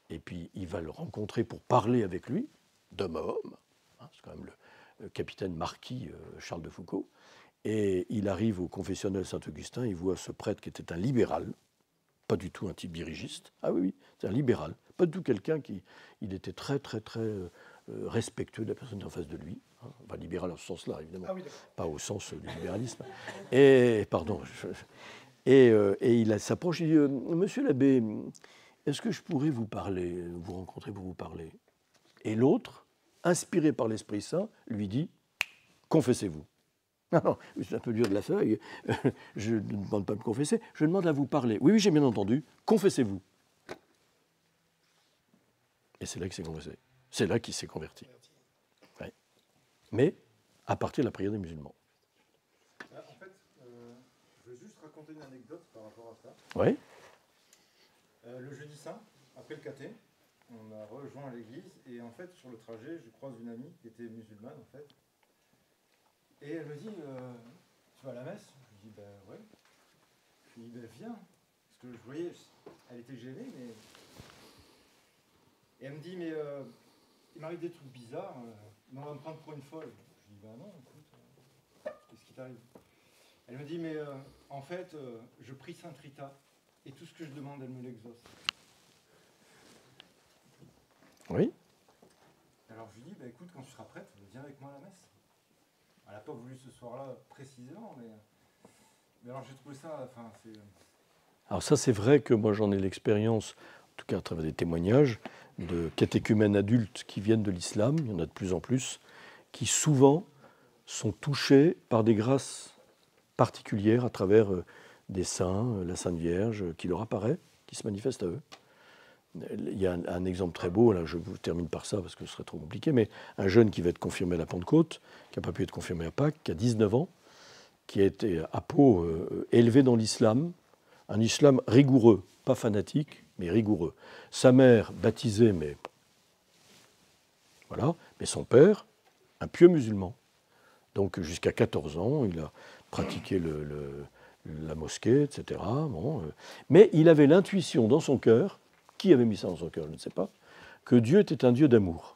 et puis il va le rencontrer pour parler avec lui, d'homme à homme. Hein, c'est quand même le capitaine marquis Charles de Foucault. Et il arrive au confessionnel Saint-Augustin, il voit ce prêtre qui était un libéral, pas du tout un type dirigiste. Ah oui, oui, c'est un libéral. Pas du tout quelqu'un qui. Il était très, très, très euh, euh, respectueux de la personne en face de lui. Hein, enfin, libéral sens là, évidemment. Ah pas au sens du libéralisme. Et, pardon. Euh, et, il s'approche et dit Monsieur l'abbé, est-ce que je pourrais vous parler, vous rencontrer pour vous parler Et l'autre, inspiré par l'Esprit Saint, lui dit Confessez-vous. *laughs* c'est un peu dur de la feuille. *laughs* je ne demande pas de me confesser, je demande à vous parler. Oui, oui, j'ai bien entendu. Confessez-vous. Et c'est là qu'il s'est converti. C'est là qu'il s'est converti. Mais à partir de la prière des musulmans. Bah, en fait, euh, je veux juste raconter une anecdote par rapport à ça. Oui. Euh, le jeudi saint, après le caté, on a rejoint l'église et en fait, sur le trajet, je croise une amie qui était musulmane en fait. Et elle me dit euh, Tu vas à la messe Je lui dis Ben bah, oui. ouais. Je lui dis Ben viens. Parce que je voyais, elle était gênée, mais et elle me dit, mais euh, il m'arrive des trucs bizarres, euh, on va me prendre pour une folle. Je lui dis, ben non, écoute, euh, qu'est-ce qui t'arrive Elle me dit, mais en fait, je prie Saint Rita, et tout ce que je demande, elle me l'exauce. Oui Alors je lui dis, bah écoute, quand tu seras prête, viens avec moi à la messe. Elle n'a pas voulu ce soir-là précisément, mais, mais alors j'ai trouvé ça, enfin, c'est... Alors ça, c'est vrai que moi j'en ai l'expérience, en tout cas à travers des témoignages, de catéchumènes adultes qui viennent de l'islam, il y en a de plus en plus, qui souvent sont touchés par des grâces particulières à travers euh, des saints, euh, la Sainte Vierge, euh, qui leur apparaît, qui se manifeste à eux. Il y a un, exemple très beau, là je vous termine par ça parce que ce serait trop compliqué, mais un jeune qui va être confirmé à la Pentecôte, qui n'a pas pu être confirmé à Pâques, qui a 19 ans, qui a été à peau élevé dans l'islam, un islam rigoureux, pas fanatique, mais rigoureux. Sa mère, baptisée, mais. Voilà. Mais son père, un pieux musulman. Donc jusqu'à 14 ans, il a pratiqué la mosquée, etc. Euh. mais il avait l'intuition dans son cœur, qui avait mis ça dans son cœur, je ne sais pas, que Dieu était un Dieu d'amour.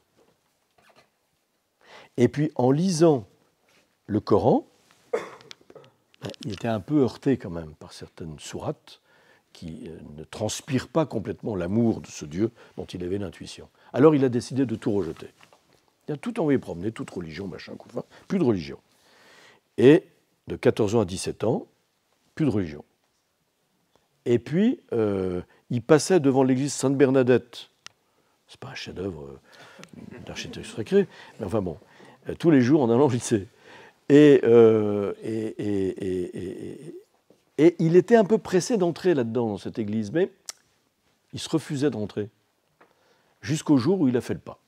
Et puis en lisant le Coran, ben, il était un peu heurté quand même par certaines sourates, qui euh, ne transpire pas complètement l'amour de ce Dieu dont il avait l'intuition. Alors il a décidé de tout rejeter. Il a tout envoyé promener, toute religion, machin, coup, plus de religion. Et de 14 ans à 17 ans, plus de religion. Et puis, euh, il passait devant l'église Sainte-Bernadette. C'est pas un chef-d'œuvre euh, d'architecture sacrée, mais enfin bon, tous les jours en allant au lycée. et, et et il était un peu pressé d'entrer là-dedans, dans cette église, mais il se refusait d'entrer. Jusqu'au jour où il a fait le pas.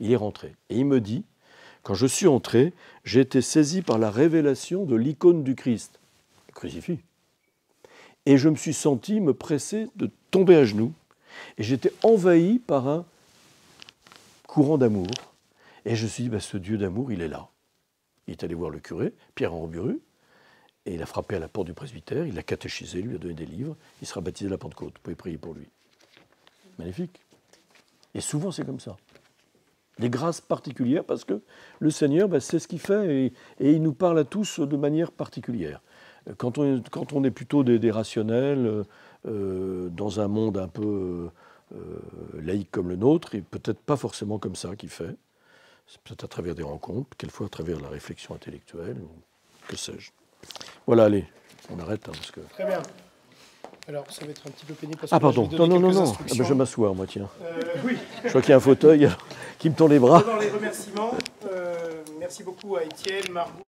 Il est rentré. Et il me dit, quand je suis entré, j'ai été saisi par la révélation de l'icône du Christ, le crucifix. Et je me suis senti me presser de tomber à genoux. Et j'étais envahi par un courant d'amour. Et je me suis dit, bah, ce Dieu d'amour, il est là. Il est allé voir le curé, Pierre-Henri et il a frappé à la porte du presbytère, il l'a catéchisé, lui a donné des livres, il sera baptisé à la Pentecôte. Vous pouvez prier pour lui. Magnifique. Et souvent, c'est comme ça. Des grâces particulières parce que le Seigneur, ben, c'est ce qu'il fait et, il nous parle à tous de manière particulière. Quand on, est plutôt des, rationnels, euh, dans un monde un peu euh, laïque comme le nôtre, et peut-être pas forcément comme ça qu'il fait, c'est peut-être à travers des rencontres, quelquefois à travers la réflexion intellectuelle, que sais-je. Voilà, allez, on arrête. Hein, parce que... Très bien. Alors, ça va être un petit peu pénible parce ah, que. Ah, pardon, non, non, non, non. Ah, ben, je m'assois, moi, tiens. Euh, oui. Je vois qu'il y a un fauteuil *laughs* qui me tend les bras. Dans les remerciements, euh, merci beaucoup à Étienne, Margot.